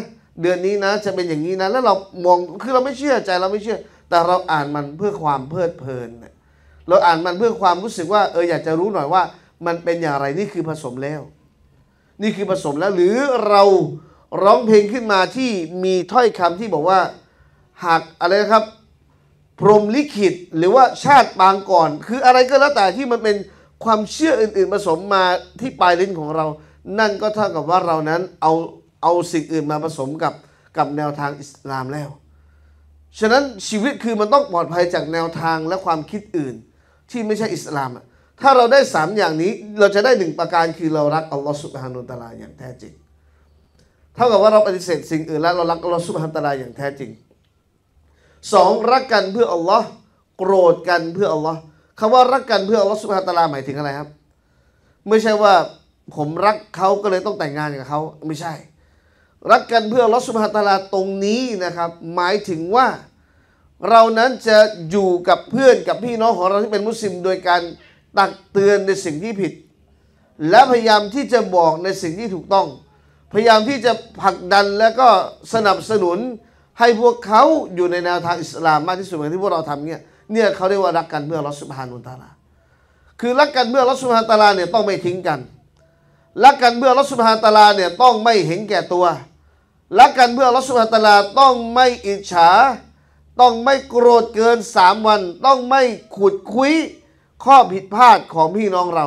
เดือนนี้นะจะเป็นอย่างนี้นะแล้วเรามองคือเราไม่เชื่อใจเราไม่เชื่อ แต่เราอ่านมันเพื่อความเพลิดเพลินเราอ่านมันเพื่อความรู้สึกว่าเอออยากจะรู้หน่อยว่า มันเป็นอย่างไรนี่คือผสมแล้ว นี่คือผสมแล้ว หรือเราร้องเพลงขึ้นมาที่มีถ้อยคำที่บอกว่า หากอะไรนะครับ พรมลิขิตหรือว่าชาติบางก่อน คืออะไรก็แล้วแต่ที่มันเป็นความเชื่ออื่นๆผสมมาที่ปลายลิ้นของเรา นั่นก็เท่ากับว่าเรานั้น เอาเอาสิ่งอื่นมาผสมกับกับแนวทางอิสลามแล้ว ฉะนั้นชีวิตคือมันต้องปลอดภัยจากแนวทางและความคิดอื่นที่ไม่ใช่อิสลาม ถ้าเราได้สามอย่างนี้เราจะได้หนึ่งประการคือเรารักอัลลอฮฺสุบฮานุตาลาอย่างแท้จริง เท่ากับว่าเราปฏิเสธสิ่งอื่นและเรารักอัลลอฮฺสุบฮานุตาลาอย่างแท้จริงสองรักกันเพื่ออัลลอฮ์โกรธกันเพื่ออัลลอฮ์คำว่ารักกันเพื่ออัลลอฮฺสุบฮานตะลาหมายถึงอะไรครับ ไม่ใช่ว่าผมรักเขาก็เลยต้องแต่งงานกับเขาไม่ใช่ รักกันเพื่ออัลลอฮฺสุบฮานตะลาตรงนี้นะครับ หมายถึงว่าเรานั้นจะอยู่กับเพื่อนกับพี่น้องของเรา ที่เป็นมุสลิม โดยการตักเตือนในสิ่งที่ผิด และพยายามที่จะบอกในสิ่งที่ถูกต้อง พยายามที่จะผลักดันและก็สนับสนุนให้พวกเขาอยู่ในแนวทางอิสลามมากที่สุดเหมือนที่พวกเราทำเนี่ยเนี่ยเขาเรียกว่ารักกันเมื่อรัสุบฮานุตาลา คือรักกันเมื่อรัสุบฮานุตาลาเนี่ยต้องไม่ทิ้งกัน รักกันเมื่อรัสุบฮานุตาลาเนี่ยต้องไม่เห็นแก่ตัว รักกันเมื่อรัสุบฮานุตาลาต้องไม่อิจฉา ต้องไม่โกรธเกินสามวัน ต้องไม่ขุดคุยข้อผิดพลาดของพี่น้องเรา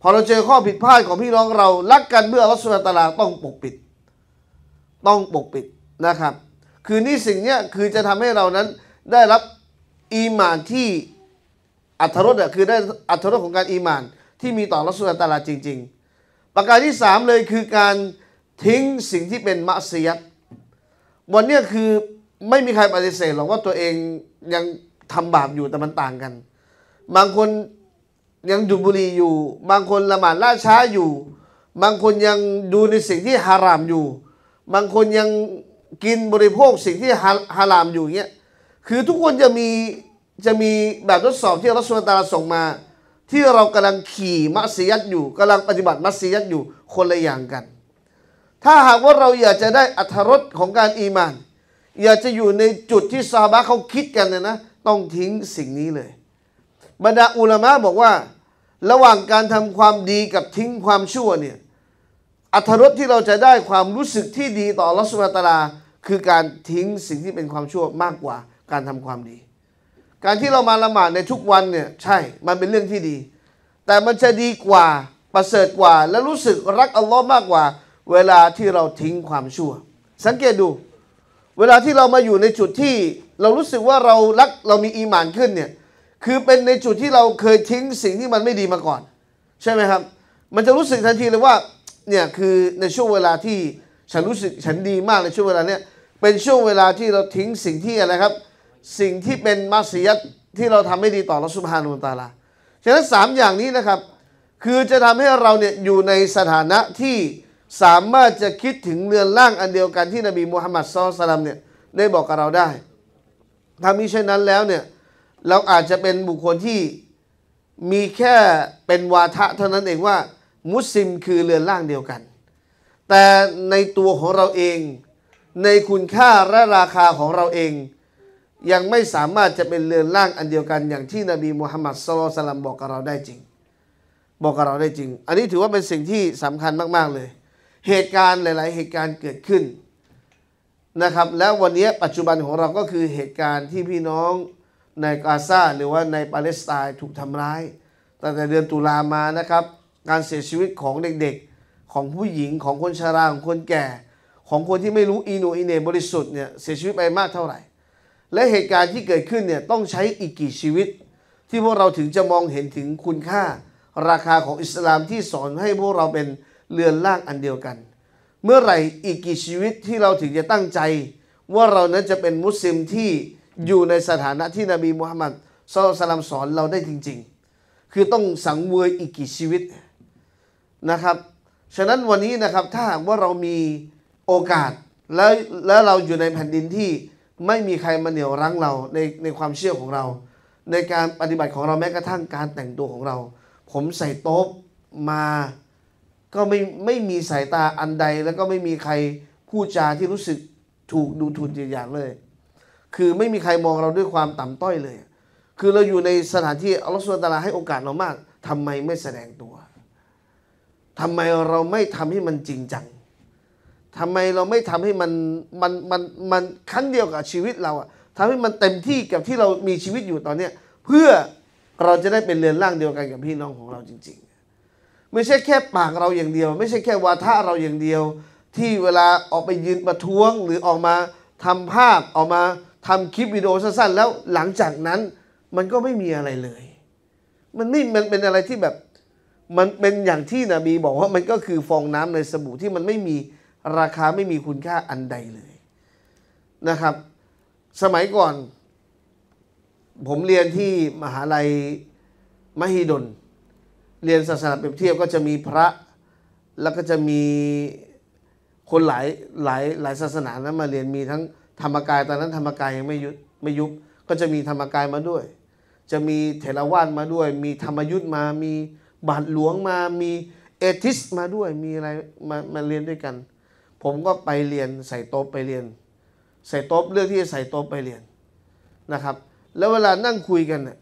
พอเราเจอข้อผิดพลาดของพี่น้องเรา รักกันเมื่อรัสุบฮานุตาลาต้องปกปิด ต้องปกปิดนะครับ คือนี่สิ่งเนี้ยคือจะทำให้เรานั้นได้รับอีมานที่อัธรสอ่ะคือได้อัธรสของการอีมานที่มีต่อรัศมีตาลาจริง ๆ ประการที่3เลยคือการทิ้งสิ่งที่เป็นมัสยิดันนี้คือไม่มีใครปฏิเสธหรอกว่าตัวเองยังทำบาปอยู่แต่มันต่างกัน บางคนยังดูบุรีอยู่ บางคนละหมาดล่าช้าอยู่ บางคนยังดูในสิ่งที่ฮารามอยู่ บางคนยังกินบริโภคสิ่งที่ฮารามอยู่เงี้ยคือทุกคนจะมีจะมีแบบทดสอบที่รัสวตาส่งมา ที่เรากำลังขี่มัสยิดอยู่กำลังปฏิบัติมัสยิดอยู่คนละอย่างกัน ถ้าหากว่าเราอยากจะได้อัธรสของการอีมาน อยากจะอยู่ในจุดที่ซาบะเขาคิดกันเนี่ยนะ ต้องทิ้งสิ่งนี้เลย บรรดาอุลามะบอกว่าระหว่างการทำความดีกับทิ้งความชั่วเนี่ยอัธรสที่เราจะได้ความรู้สึกที่ดีต่อรัสวตาลาคือการทิ้งสิ่งที่เป็นความชั่วมากกว่าการทำความดี การที่เรามาละหมาดในทุกวันเนี่ยใช่ มันเป็นเรื่องที่ดี แต่มันจะดีกว่า ประเสริฐกว่า และรู้สึกรักอัลลอฮ์มากกว่า เวลาที่เราทิ้งความชั่ว สังเกตดู เวลาที่เรามาอยู่ในจุดที่เรารู้สึกว่าเรารักเรามีอีหมานขึ้นเนี่ยคือเป็นในจุดที่เราเคยทิ้งสิ่งที่มันไม่ดีมาก่อน ใช่ไหมครับ มันจะรู้สึกทันทีเลยว่า เนี่ยคือในช่วงเวลาที่ฉันรู้สึกฉันดีมากในช่วงเวลาเนี้ยเป็นช่วงเวลาที่เราทิ้งสิ่งที่อะไรครับสิ่งที่เป็นมัสยิดที่เราทำให้ดีต่อรัสมานุตาลาฉะนั้น3อย่างนี้นะครับ คือจะทำให้เราเนี่ยอยู่ในสถานะที่สามารถจะคิดถึงเรือนร่างอันเดียวกันที่นบีมูฮัมมัดซอสลัมเนี่ยได้บอกกับเราได้ ถ้ามิเช่นนั้นแล้วเนี่ย เราอาจจะเป็นบุคคลที่มีแค่เป็นวาทะเท่านั้นเองว่ามุสลิมคือเรือนร่างเดียวกัน แต่ในตัวของเราเอง ในคุณค่าและราคาของเราเองยังไม่สามารถจะเป็นเรือนร่างอันเดียวกันอย่างที่นบีมูฮัมมัดสุลตัลลัมบอกกับเราได้จริง บอกกับเราได้จริง อันนี้ถือว่าเป็นสิ่งที่สำคัญมากๆ เลย เหตุการณ์หลาย ๆ เหตุการณ์เกิดขึ้นนะครับแล้ววันนี้ปัจจุบันของเราก็คือเหตุการณ์ที่พี่น้องในกาซา หรือว่าในปาเลสไตน์ถูกทำร้ายตั้งแต่เดือนตุลามานะครับการเสียชีวิตของเด็ก ๆ ของผู้หญิงของคนชราของคนแก่ ของคนที่ไม่รู้อีโนอิเนบริสุทธิ์เนี่ยเสียชีวิตไปมากเท่าไหร่และเหตุการณ์ที่เกิดขึ้นเนี่ยต้องใช้อีกกี่ชีวิต ที่พวกเราถึงจะมองเห็นถึงคุณค่าราคาของอิสลามที่สอนให้พวกเราเป็นเรือนร่างอันเดียวกัน เมื่อไหร่อีกกี่ชีวิตที่เราถึงจะตั้งใจ ว่าเรานั้นจะเป็นมุสลิมที่อยู่ในสถานะที่นบีมุฮัมมัดสุลตัลามสอนเราได้จริงๆ คือต้องสังเวยอีกกี่ชีวิตนะครับ ฉะนั้นวันนี้นะครับถ้าหากว่าเรามีโอกาสแล้วแล้วเราอยู่ในแผ่นดินที่ไม่มีใครมาเหนี่ยวรั้งเราในในความเชื่อของเรา ในการปฏิบัติของเราแม้กระทั่งการแต่งตัวของเรา ผมใส่โต๊ะมา ก็ไม่ไม่มีสายตาอันใดแล้วก็ไม่มีใครพูดจาที่รู้สึกถูก ดูถูกอย่าง่งเลย คือไม่มีใครมองเราด้วยความต่ำต้อยเลย คือเราอยู่ในสถานที่อัลลอฮฺสุลตาราให้โอกาสเรามาก ทำไมไม่แสดงตัว ทำไมเราไม่ทำให้มันจริงจังทำไมเราไม่ทำให้มันมันมันมันครั้งเดียวกับชีวิตเราอะทำให้มันเต็มที่กับที่เรามีชีวิตอยู่ตอนเนี้ยเพื่อเราจะได้เป็นเรือนร่างเดียวกันกับพี่น้องของเราจริงๆไม่ใช่แค่ปากเราอย่างเดียว ไม่ใช่แค่วาทะเราอย่างเดียวที่เวลาออกไปยืนประท้วงหรือออกมาทำภาพออกมาทำคลิปวิดีโอสั้นๆแล้วหลังจากนั้นมันก็ไม่มีอะไรเลย มันไม่มันเป็นอะไรที่แบบ มันเป็นอย่างที่นบีบอกว่ามันก็คือฟองน้ำในสบู่ที่มันไม่มีราคาไม่มีคุณค่าอันใดเลยนะครับ สมัยก่อน ผมเรียนที่มหาลัยมหิดล เรียนศาสนาเปรียบเทียบ ก็จะมีพระแล้วก็จะมีคนหลายหลายหลายศาสนานั้นมาเรียนมีทั้งธรรมกายตอนนั้นธรรมกายยังไม่ยุบไม่ยุบก็จะมีธรรมกายมาด้วย จะมีเถรวาทมาด้วย มีธรรมยุทธ์มา มีบาทหลวงมา มีเอทิสมาด้วย มีอะไรมามาเรียนด้วยกันผมก็ไปเรียนใส่โต๊ะไปเรียน ใส่โต๊ะเลือกที่จะใส่โต๊ะไปเรียนนะครับ แล้วเวลานั่งคุยกันเนี่ย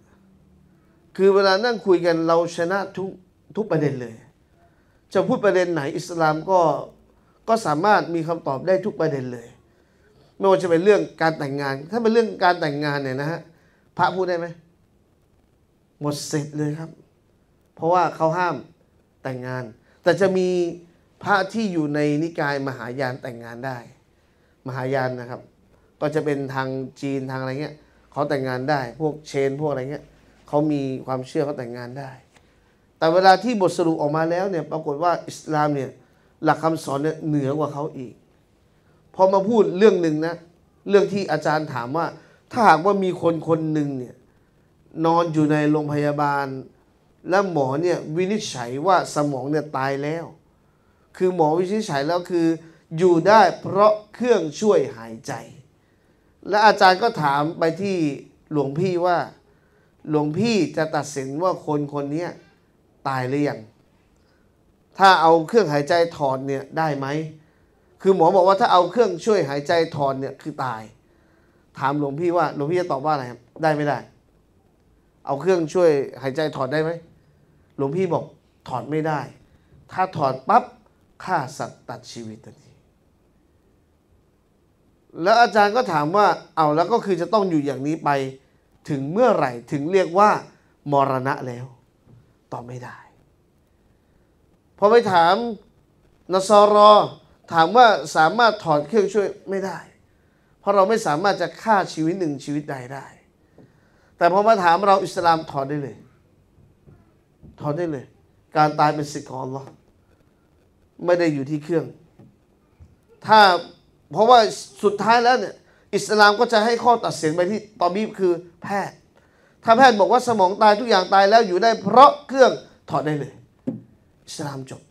คือเวลานั่งคุยกันเราชนะทุกทุกประเด็นเลย จะพูดประเด็นไหนอิสลามก็ก็สามารถมีคำตอบได้ทุกประเด็นเลย ไม่ว่าจะเป็นเรื่องการแต่งงาน ถ้าเป็นเรื่องการแต่งงานเนี่ยนะฮะพระพูดได้ไหม หมดสิทธิ์เลยครับ เพราะว่าเขาห้ามแต่งงาน แต่จะมีพระที่อยู่ในนิกายมหายานแต่งงานได้ มหายานนะครับ ก็จะเป็นทางจีนทางอะไรเงี้ยเขาแต่งงานได้ พวกเชนพวกอะไรเงี้ยเขามีความเชื่อเขาแต่งงานได้ แต่เวลาที่บทสรุปออกมาแล้วเนี่ยปรากฏว่าอิสลามเนี่ยหลักคำสอนเนี่ยเหนือกว่าเขาอีกพอมาพูดเรื่องหนึ่งนะเรื่องที่อาจารย์ถามว่า ถ้าหากว่ามีคนคนหนึ่งเนี่ยนอนอยู่ในโรงพยาบาล และหมอเนี่ยวินิจฉัยว่าสมองเนี่ยตายแล้วคือหมอวิชิชัยแล้วคืออยู่ได้เพราะเครื่องช่วยหายใจ และอาจารย์ก็ถามไปที่หลวงพี่ว่าหลวงพี่จะตัดสินว่าคนคนนี้ตายหรือยังถ้าเอาเครื่องหายใจถอนเนี่ยได้ไหมคือหมอบอกว่าถ้าเอาเครื่องช่วยหายใจถอนเนี่ยคือตาย ถามหลวงพี่ว่าหลวงพี่จะตอบว่าอะไรครับได้ไม่ได้ เอาเครื่องช่วยหายใจถอนได้ไหมหลวงพี่บอกถอนไม่ได้ ถ้าถอนปั๊บฆ่าสัตว์ตัดชีวิตตันี้ แล้วอาจารย์ก็ถามว่า เอาแล้วก็คือจะต้องอยู่อย่างนี้ไปถึงเมื่อไหร่ ถึงเรียกว่ามรณะแล้ว ตอบไม่ได้พอไปถามนสรอถามว่าสามารถถอดเครื่องช่วยไม่ได้ เพราะเราไม่สามารถจะฆ่าชีวิตหนึ่งชีวิตใดได้ แต่พอมาถามเราอิสลามถอดได้เลย ถอดได้เลย การตายเป็นสิทธิ์ของอัลลอฮ์ไม่ได้อยู่ที่เครื่อง ถ้าเพราะว่าสุดท้ายแล้วเนี่ย อิสลามก็จะให้ข้อตัดสินไปที่ตอบีบคือแพทย์ ถ้าแพทย์บอกว่าสมองตายทุกอย่างตายแล้วอยู่ได้เพราะเครื่องถอดได้เลยอิสลามจบ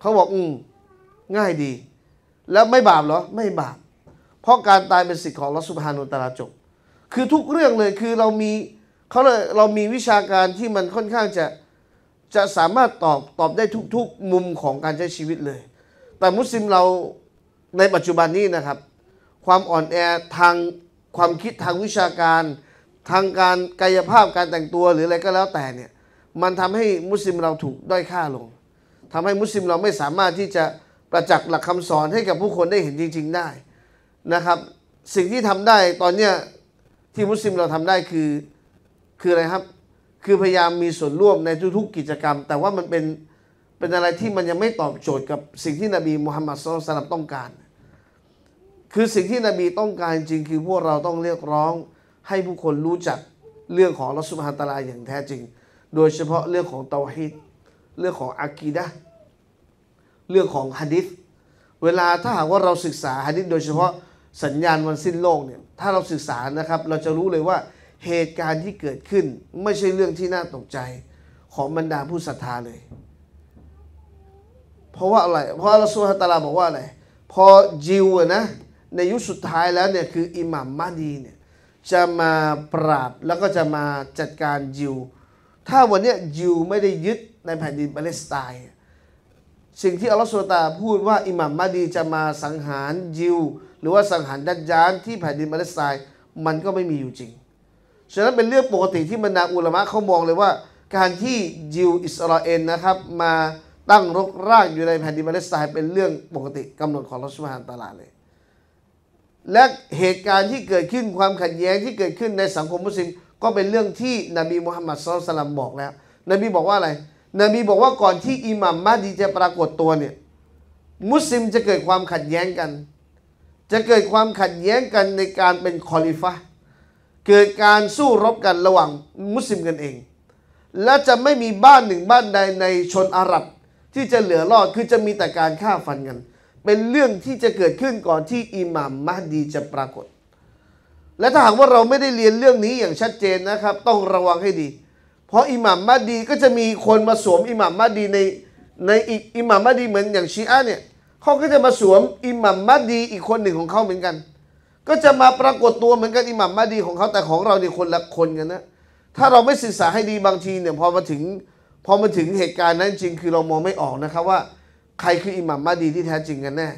เขาบอกอืมง่ายดี แล้วไม่บาปเหรอไม่บาป เพราะการตายเป็นสิทธิ์ของลอสุภานุตาลาจบคือทุกเรื่องเลยคือเรามีเขาเลยเรามีวิชาการที่มันค่อนข้างจะจะสามารถตอบตอบได้ทุก ๆ มุมของการใช้ชีวิตเลย แต่มุสลิมเราในปัจจุบันนี้นะครับ ความอ่อนแอทางความคิดทางวิชาการทางการกายภาพการแต่งตัวหรืออะไรก็แล้วแต่เนี่ย มันทำให้มุสลิมเราถูกด้อยค่าลง ทำให้มุสลิมเราไม่สามารถที่จะประจักษ์หลักคำสอนให้กับผู้คนได้เห็นจริง ๆ ได้นะครับ สิ่งที่ทำได้ตอนเนี้ยที่มุสลิมเราทำได้คือคืออะไรครับคือพยายามมีส่วนร่วมในทุกๆกิจกรรม แต่ว่ามันเป็นเป็นอะไรที่มันยังไม่ตอบโจทย์กับสิ่งที่นบีมุฮัมมัดสุลตัลต้องการ คือสิ่งที่นบีต้องการจริงคือพวกเราต้องเรียกร้อง ให้ผู้คนรู้จักเรื่องของลัสุมฮันตาลาอย่างแท้จริง โดยเฉพาะเรื่องของเตาฮิดเรื่องของอะกีดะเรื่องของฮะดิษเวลาถ้าหากว่าเราศึกษาฮะดิษโดยเฉพาะสัญญาณวันสิ้นโลกเนี่ยถ้าเราศึกษานะครับเราจะรู้เลยว่าเหตุการณ์ที่เกิดขึ้น ไม่ใช่เรื่องที่น่าตกใจ ของบรรดาผู้ศรัทธาเลย เพราะว่าอะไร เพราะอัลสุฮตาลาบอกว่าอะไร พอยิวนะในยุคสุดท้ายแล้วเนี่ยคืออิหมัมมาดีเนี่ยจะมาปราบแล้วก็จะมาจัดการยิว ถ้าวันนี้ยิวไม่ได้ยึดในแผ่นดินปาเลสไตน์สิ่งที่อัลลอฮฺสุลตาพูดว่าอิหมัมมาดีจะมาสังหารยิว หรือว่าสังหารดัจจานที่แผ่นดินปาเลสไตน์มันก็ไม่มีอยู่จริงฉะนั้นเป็นเรื่องปกติที่บรรดาอุลามะเขามองเลยว่า การที่ยิวอิสราเอลนะครับ มาตั้งรกรากอยู่ในแผ่นดินปาเลสไตน์เป็นเรื่องปกติกำหนดของรัชมหานตลาดเลย และเหตุการณ์ที่เกิดขึ้นความขัดแย้งที่เกิดขึ้นในสังคมมุสลิม ก็เป็นเรื่องที่นบีมุฮัมมัดสุลตัลลัมบอกแล้วนบีบอกว่าอะไรนบีบอกว่าก่อนที่อิหมัมมาดีจะปรากฏตัวเนี่ยมุสลิมจะเกิดความขัดแย้งกันจะเกิดความขัดแย้งกันในการเป็นคอลิฟะเกิดการสู้รบกันระหว่างมุสลิมกันเอง และจะไม่มีบ้านหนึ่งบ้านใดในชนอาหรับที่จะเหลือรอด คือจะมีแต่การฆ่าฟันกัน เป็นเรื่องที่จะเกิดขึ้นก่อนที่อิหม่ามมหดีจะปรากฏ และถ้าหากว่าเราไม่ได้เรียนเรื่องนี้อย่างชัดเจนนะครับต้องระวังให้ดี เพราะอิหม่ามมหดีก็จะมีคนมาสวมอิหม่ามมหดีในในอีกอิหม่ามมหดีเหมือนอย่างชีอะเนี่ยเขาก็จะมาสวมอิหม่ามมหดี อีกคนหนึ่งของเขาเหมือนกันก็จะมาปรากฏตัวเหมือนกันอิหมัมมาดีของเขาแต่ของเราเนี่ยคนละคนกันนะถ้าเราไม่ศึกษาให้ดีบางทีเนี่ยพอมาถึงพอมาถึงเหตุการณ์นั้นจริง คือเรามองไม่ออกนะครับว่า ใครคืออิหมัมมาดีที่แท้จริงกันแน่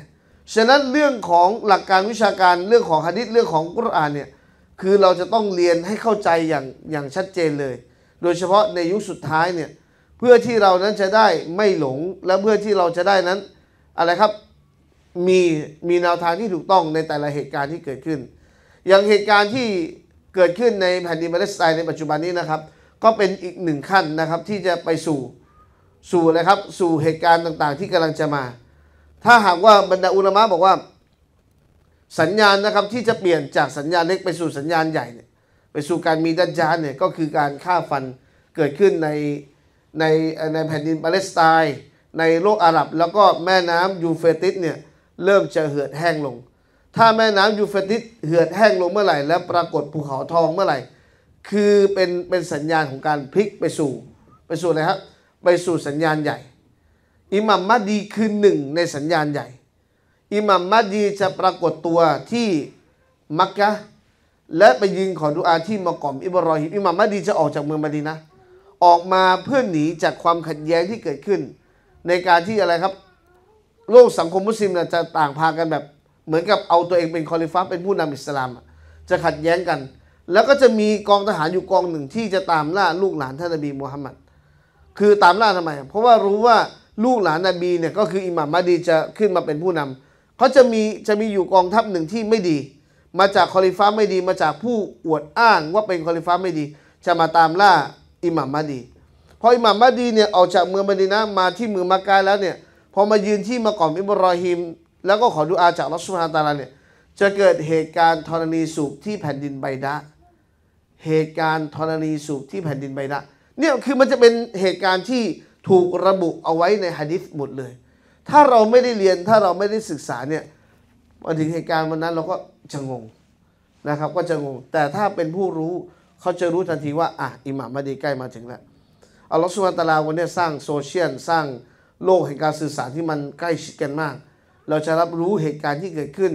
ฉะนั้นเรื่องของหลักการวิชาการเรื่องของฮะดิษเรื่องของกุรอานเนี่ยคือเราจะต้องเรียนให้เข้าใจอย่างอย่างชัดเจนเลย โดยเฉพาะในยุคสุดท้ายเนี่ยเพื่อที่เรานั้นจะได้ไม่หลงและเพื่อที่เราจะได้นั้นอะไรครับมีมีแนวทางที่ถูกต้องในแต่ละเหตุการณ์ที่เกิดขึ้น อย่างเหตุการณ์ที่เกิดขึ้นในแผ่นดินปาเลสไตน์ในปัจจุบันนี้นะครับ ก็เป็นอีกหนึ่งขั้นนะครับ ที่จะไปสู่สู่อะไรครับ สู่เหตุการณ์ต่างๆที่กำลังจะมา ถ้าหากว่าบรรดาอุลามะบอกว่าสัญญาณนะครับ ที่จะเปลี่ยนจากสัญญาณเล็กไปสู่สัญญาณใหญ่เนี่ยไปสู่การมีดัจจานเนี่ยก็คือการฆ่าฟันเกิดขึ้นในในในแผ่นดินปาเลสไตน์ในโลกอาหรับ แล้วก็แม่น้ำยูเฟติสเนี่ยเริ่มจะเหือดแห้งลง ถ้าแม่น้ำยูเฟติสเหือดแห้งลงเมื่อไหร่และปรากฏภูเขาทองเมื่อไหร่ คือเป็นเป็นสัญญาณของการพลิกไปสู่ไปสู่อะไรครับไปสู่สัญญาณใหญ่ อิหมัมมัดดี คือหนึ่งในสัญญาณใหญ่ อิหมัมมัดดีจะปรากฏตัวที่มักกะและไปยิงขอดุอาที่มะกอมอิบรอฮิมอิหมัมมัดดีจะออกจากเมืองมาดีนะออกมาเพื่อหนีจากความขัดแย้งที่เกิดขึ้น ในการที่อะไรครับโลกสังคมมุสลิมเนี่ยจะต่างพากันแบบเหมือนกับเอาตัวเองเป็นคอลิฟ้าเป็นผู้นำอิสลามจะขัดแย้งกัน แล้วก็จะมีกองทหารอยู่กองหนึ่งที่จะตามล่าลูกหลานท่านนบีมูฮัมมัดคือตามล่าทำไมเพราะว่ารู้ว่าลูกหลานนบีเนี่ยก็คืออิหม่ามมาดีจะขึ้นมาเป็นผู้นำเขาจะมีจะมีอยู่กองทัพหนึ่งที่ไม่ดีมาจากคอลิฟ้าไม่ดีมาจากผู้อวดอ้างว่าเป็นคอลิฟ้าไม่ดีจะมาตามล่าอิหม่ามมาดีพออิหม่ามมาดีเนี่ยออกจากเมืองมาดีนะมาที่เมืองมักกะแล้วเนี่ยพอมายืนที่มากอมอิบรอฮิมแล้วก็ขอดูอาจากลอสุฮาตาลาเนี่ยจะเกิดเหตุการณ์ธรณีสูบที่แผ่นดินไบดะเหตุการณ์ธรณีสูบที่แผ่นดินไบดะเนี่ยคือมันจะเป็นเหตุการณ์ที่ถูกระบุเอาไว้ในฮะดิษหมดเลย ถ้าเราไม่ได้เรียนถ้าเราไม่ได้ศึกษาเนี่ยมาถึงเหตุการณ์วันนั้นเราก็จะงงนะครับ ก็จะงงแต่ถ้าเป็นผู้รู้เขาจะรู้ทันทีว่าอ่ะอิหม่ามมาดีใกล้มาถึงแล้วอัลลอฮฺสุลาตาลาวันนี้สร้างโซเชียลสร้างโลกแห่งการสื่อสารที่มันใกล้ชิดกันมาก เราจะรับรู้เหตุการณ์ที่เกิดขึ้น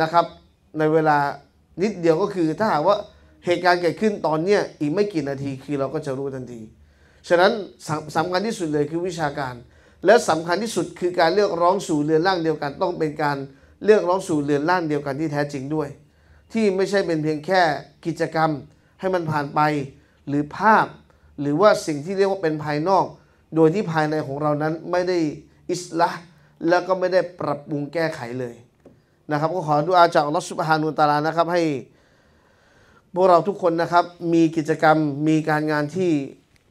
นะครับ ในเวลานิดเดียวก็คือถ้าหากว่าเหตุการณ์เกิดขึ้นตอนเนี้ยอีกไม่กี่นาทีคือเราก็จะรู้ทันที ฉะนั้นสสำคัญที่สุดเลยคือวิชาการ และสำคัญที่สุดคือการเลือกร้องสู่เรือนร่างเดียวกันต้องเป็นการเลือกร้องสู่เรือนร่างเดียวกันที่แท้จริงด้วย ที่ไม่ใช่เป็นเพียงแค่กิจกรรมให้มันผ่านไปหรือภาพ หรือว่าสิ่งที่เรียกว่าเป็นภายนอกโดยที่ภายในของเรานั้นไม่ได้อิสละแล้วก็ไม่ได้ปรับปรุงแก้ไขเลยนะครับก็ขอดูอาจากอัลลอฮฺสุบฮานุตาลานะครับให้พวกเราทุกคนนะครับมีกิจกรรมมีการงานที่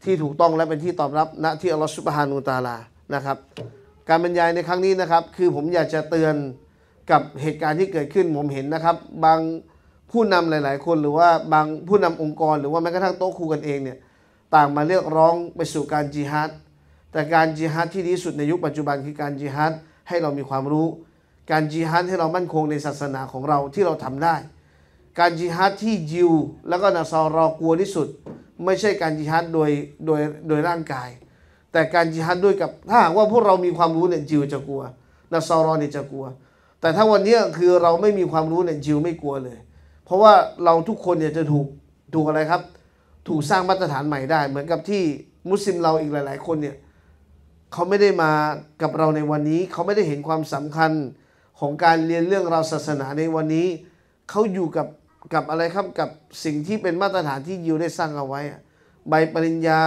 ที่ถูกต้องและเป็นที่ตอบรับณนะที่อัลลอฮฺสุบฮานุตาลานะครับการบรรยายในครั้งนี้นะครับคือผมอยากจะเตือนกับเหตุการณ์ที่เกิดขึ้นผมเห็นนะครับ บางผู้นำหลาย ๆคน หรือว่าบางผู้นำองค์กรหรือว่าแม้กระทั่งโต๊ะครูกันเองเนี่ยต่างมาเรียกร้องไปสู่การจิฮัดแต่การจิฮัดที่ดีสุดในยุคปัจจุบันคือการจิฮัดให้เรามีความรู้ การจิฮัดให้เรามั่นคงในศาสนาของเราที่เราทำได้ การจิฮัดที่ยิวแล้วก็นาซารอกลัวที่สุด ไม่ใช่การจิฮัดโดยโดยโดยร่างกาย แต่การจิฮัดด้วยกับถ้าหากว่าพวกเรามีความรู้เนี่ยจิวจะกลัวนาซารอเนี่ยจะกลัว แต่ถ้าวันนี้คือเราไม่มีความรู้เนี่ยจิวไม่กลัวเลย เพราะว่าเราทุกคนเนี่ยจะถูกถูกอะไรครับ ถูกสร้างมาตรฐานใหม่ได้เหมือนกับที่มุสลิมเราอีกหลายๆคนเนี่ยเขาไม่ได้มากับเราในวันนี้ เขาไม่ได้เห็นความสำคัญของการเรียนเรื่องเราศาสนาในวันนี้ เขาอยู่กับกับอะไรครับกับสิ่งที่เป็นมาตรฐานที่ยิวได้สร้างเอาไว้ ใบปริญญา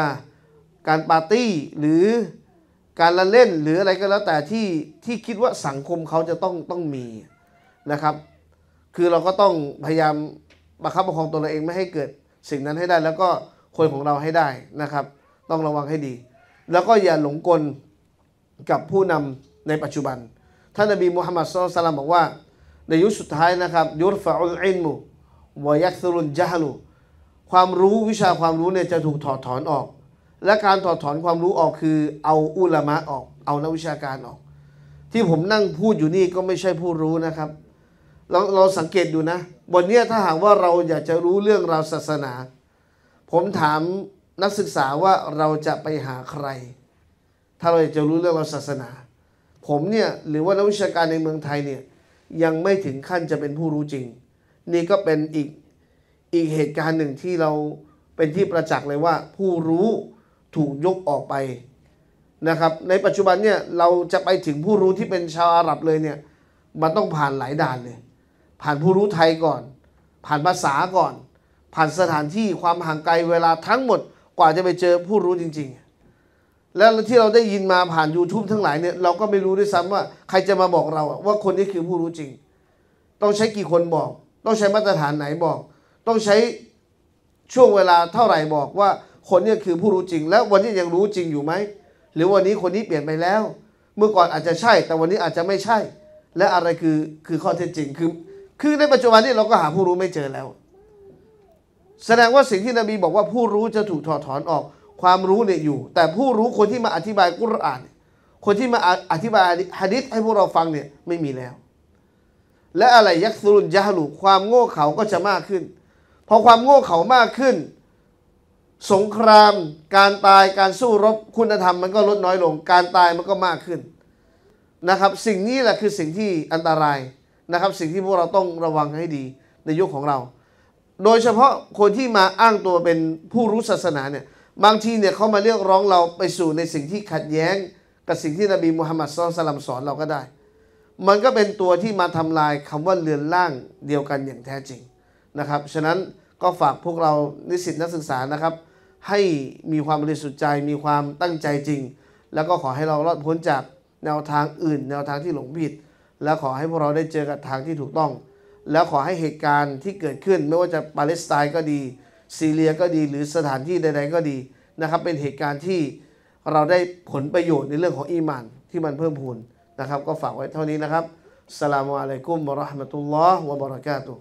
การปาร์ตี้หรือการละเล่น หรืออะไรก็แล้วแต่ที่ที่คิดว่าสังคมเขาจะต้องต้องมีนะครับ คือเราก็ต้องพยายามประคับประคองตัวเราเองไม่ให้เกิดสิ่งนั้นให้ได้แล้วก็คนของเราให้ได้นะครับ ต้องระวังให้ดีแล้วก็อย่าหลงกลกับผู้นำในปัจจุบันท่านนบีมุฮัมมัดสุลตัลลัมบอกว่าในยุคสุดท้ายนะครับยุรฟะอุลอินมุวยักซุลจาลุความรู้วิชาความรู้เนี่ยจะถูกถอดถอนออก และการถอดถอนความรู้ออกคือ เอาอุลามะออก เอานักวิชาการออก ที่ผมนั่งพูดอยู่นี่ก็ไม่ใช่ผู้รู้นะครับ เราเราสังเกตดูนะบนนี้ถ้าหากว่าเราอยากจะรู้เรื่องราวศาสนา ผมถามนักศึกษาว่าเราจะไปหาใคร ถ้าเราจะรู้เรื่องเราศาสนา ผมเนี่ยหรือว่านักวิชาการในเมืองไทยเนี่ย ยังไม่ถึงขั้นจะเป็นผู้รู้จริง นี่ก็เป็นอีกอีกเหตุการณ์หนึ่งที่เราเป็นที่ประจักษ์เลยว่าผู้รู้ถูกยกออกไปนะครับ ในปัจจุบันเนี่ย เราจะไปถึงผู้รู้ที่เป็นชาวอาหรับเลยเนี่ยมันต้องผ่านหลายด่านเลยผ่านผู้รู้ไทยก่อน ผ่านภาษาก่อน ผ่านสถานที่ความห่างไกลเวลาทั้งหมดกว่าจะไปเจอผู้รู้จริง ๆ แล้วที่เราได้ยินมาผ่าน YouTube ทั้งหลายเนี่ย เราก็ไม่รู้ด้วยซ้ำว่า ใครจะมาบอกเราว่าคนนี้คือผู้รู้จริง ต้องใช้กี่คนบอก ต้องใช้มาตรฐานไหนบอก ต้องใช้ช่วงเวลาเท่าไหร่บอกว่าคนนี้คือผู้รู้จริง แล้ววันนี้ยังรู้จริงอยู่ไหมหรือวันนี้คนนี้เปลี่ยนไปแล้ว เมื่อก่อนอาจจะใช่ แต่วันนี้อาจจะไม่ใช่ และอะไรคือคือข้อเท็จจริงคือคือในปัจจุบันนี้เราก็หาผู้รู้ไม่เจอแล้วแสดงว่าสิ่งที่นบีบอกว่าผู้รู้จะถูกถอดถอนออกความรู้เนี่ยอยู่ แต่ผู้รู้คนที่มาอธิบายกุรอานคนที่มาอธิบายฮะดิษให้พวกเราฟังเนี่ยไม่มีแล้ว และอะไรยักษ์สุรุนยะลูความโง่เขาก็จะมากขึ้น พอความโง่เขามากขึ้น สงครามการตายการสู้รบคุณธรรมมันก็ลดน้อยลงการตายมันก็มากขึ้นนะครับสิ่งนี้แหละคือสิ่งที่อันตรายนะครับสิ่งที่พวกเราต้องระวังให้ดี ในยุคขของเราโดยเฉพาะคนที่มาอ้างตัวเป็นผู้รู้ศาสนาเนี่ยบางทีเนี่ยเขามาเรียกร้องเราไปสู่ในสิ่งที่ขัดแย้ง กับสิ่งที่นบีมุฮัมมัดสุลตัมสอนเราก็ได้ มันก็เป็นตัวที่มาทำลายคำว่าเลือนล่างเดียวกันอย่างแท้จริงนะครับฉะนั้นก็ฝากพวกเรานิสิตนักศึกษานะครับ ให้มีความบริสุทธิ์ใจมีความตั้งใจจริง แล้วก็ขอให้เรารอดพ้นจากแนวทางอื่น แนวทางที่หลงผิด และขอให้พวกเราได้เจอกับทางที่ถูกต้องแล้วขอให้เหตุการณ์ที่เกิดขึ้น ไม่ว่าจะปาเลสไตน์ก็ดี ซีเรียก็ดีหรือสถานที่ใดๆ ก็ดี นะครับ เป็นเหตุการณ์ที่เราได้ผลประโยชน์ในเรื่องของอีมานที่มันเพิ่มพูนนะครับ ก็ฝากไว้เท่านี้นะครับสลามุอะลัยกุมบระห์มะตุลลอฮ์วะบราะกาตุ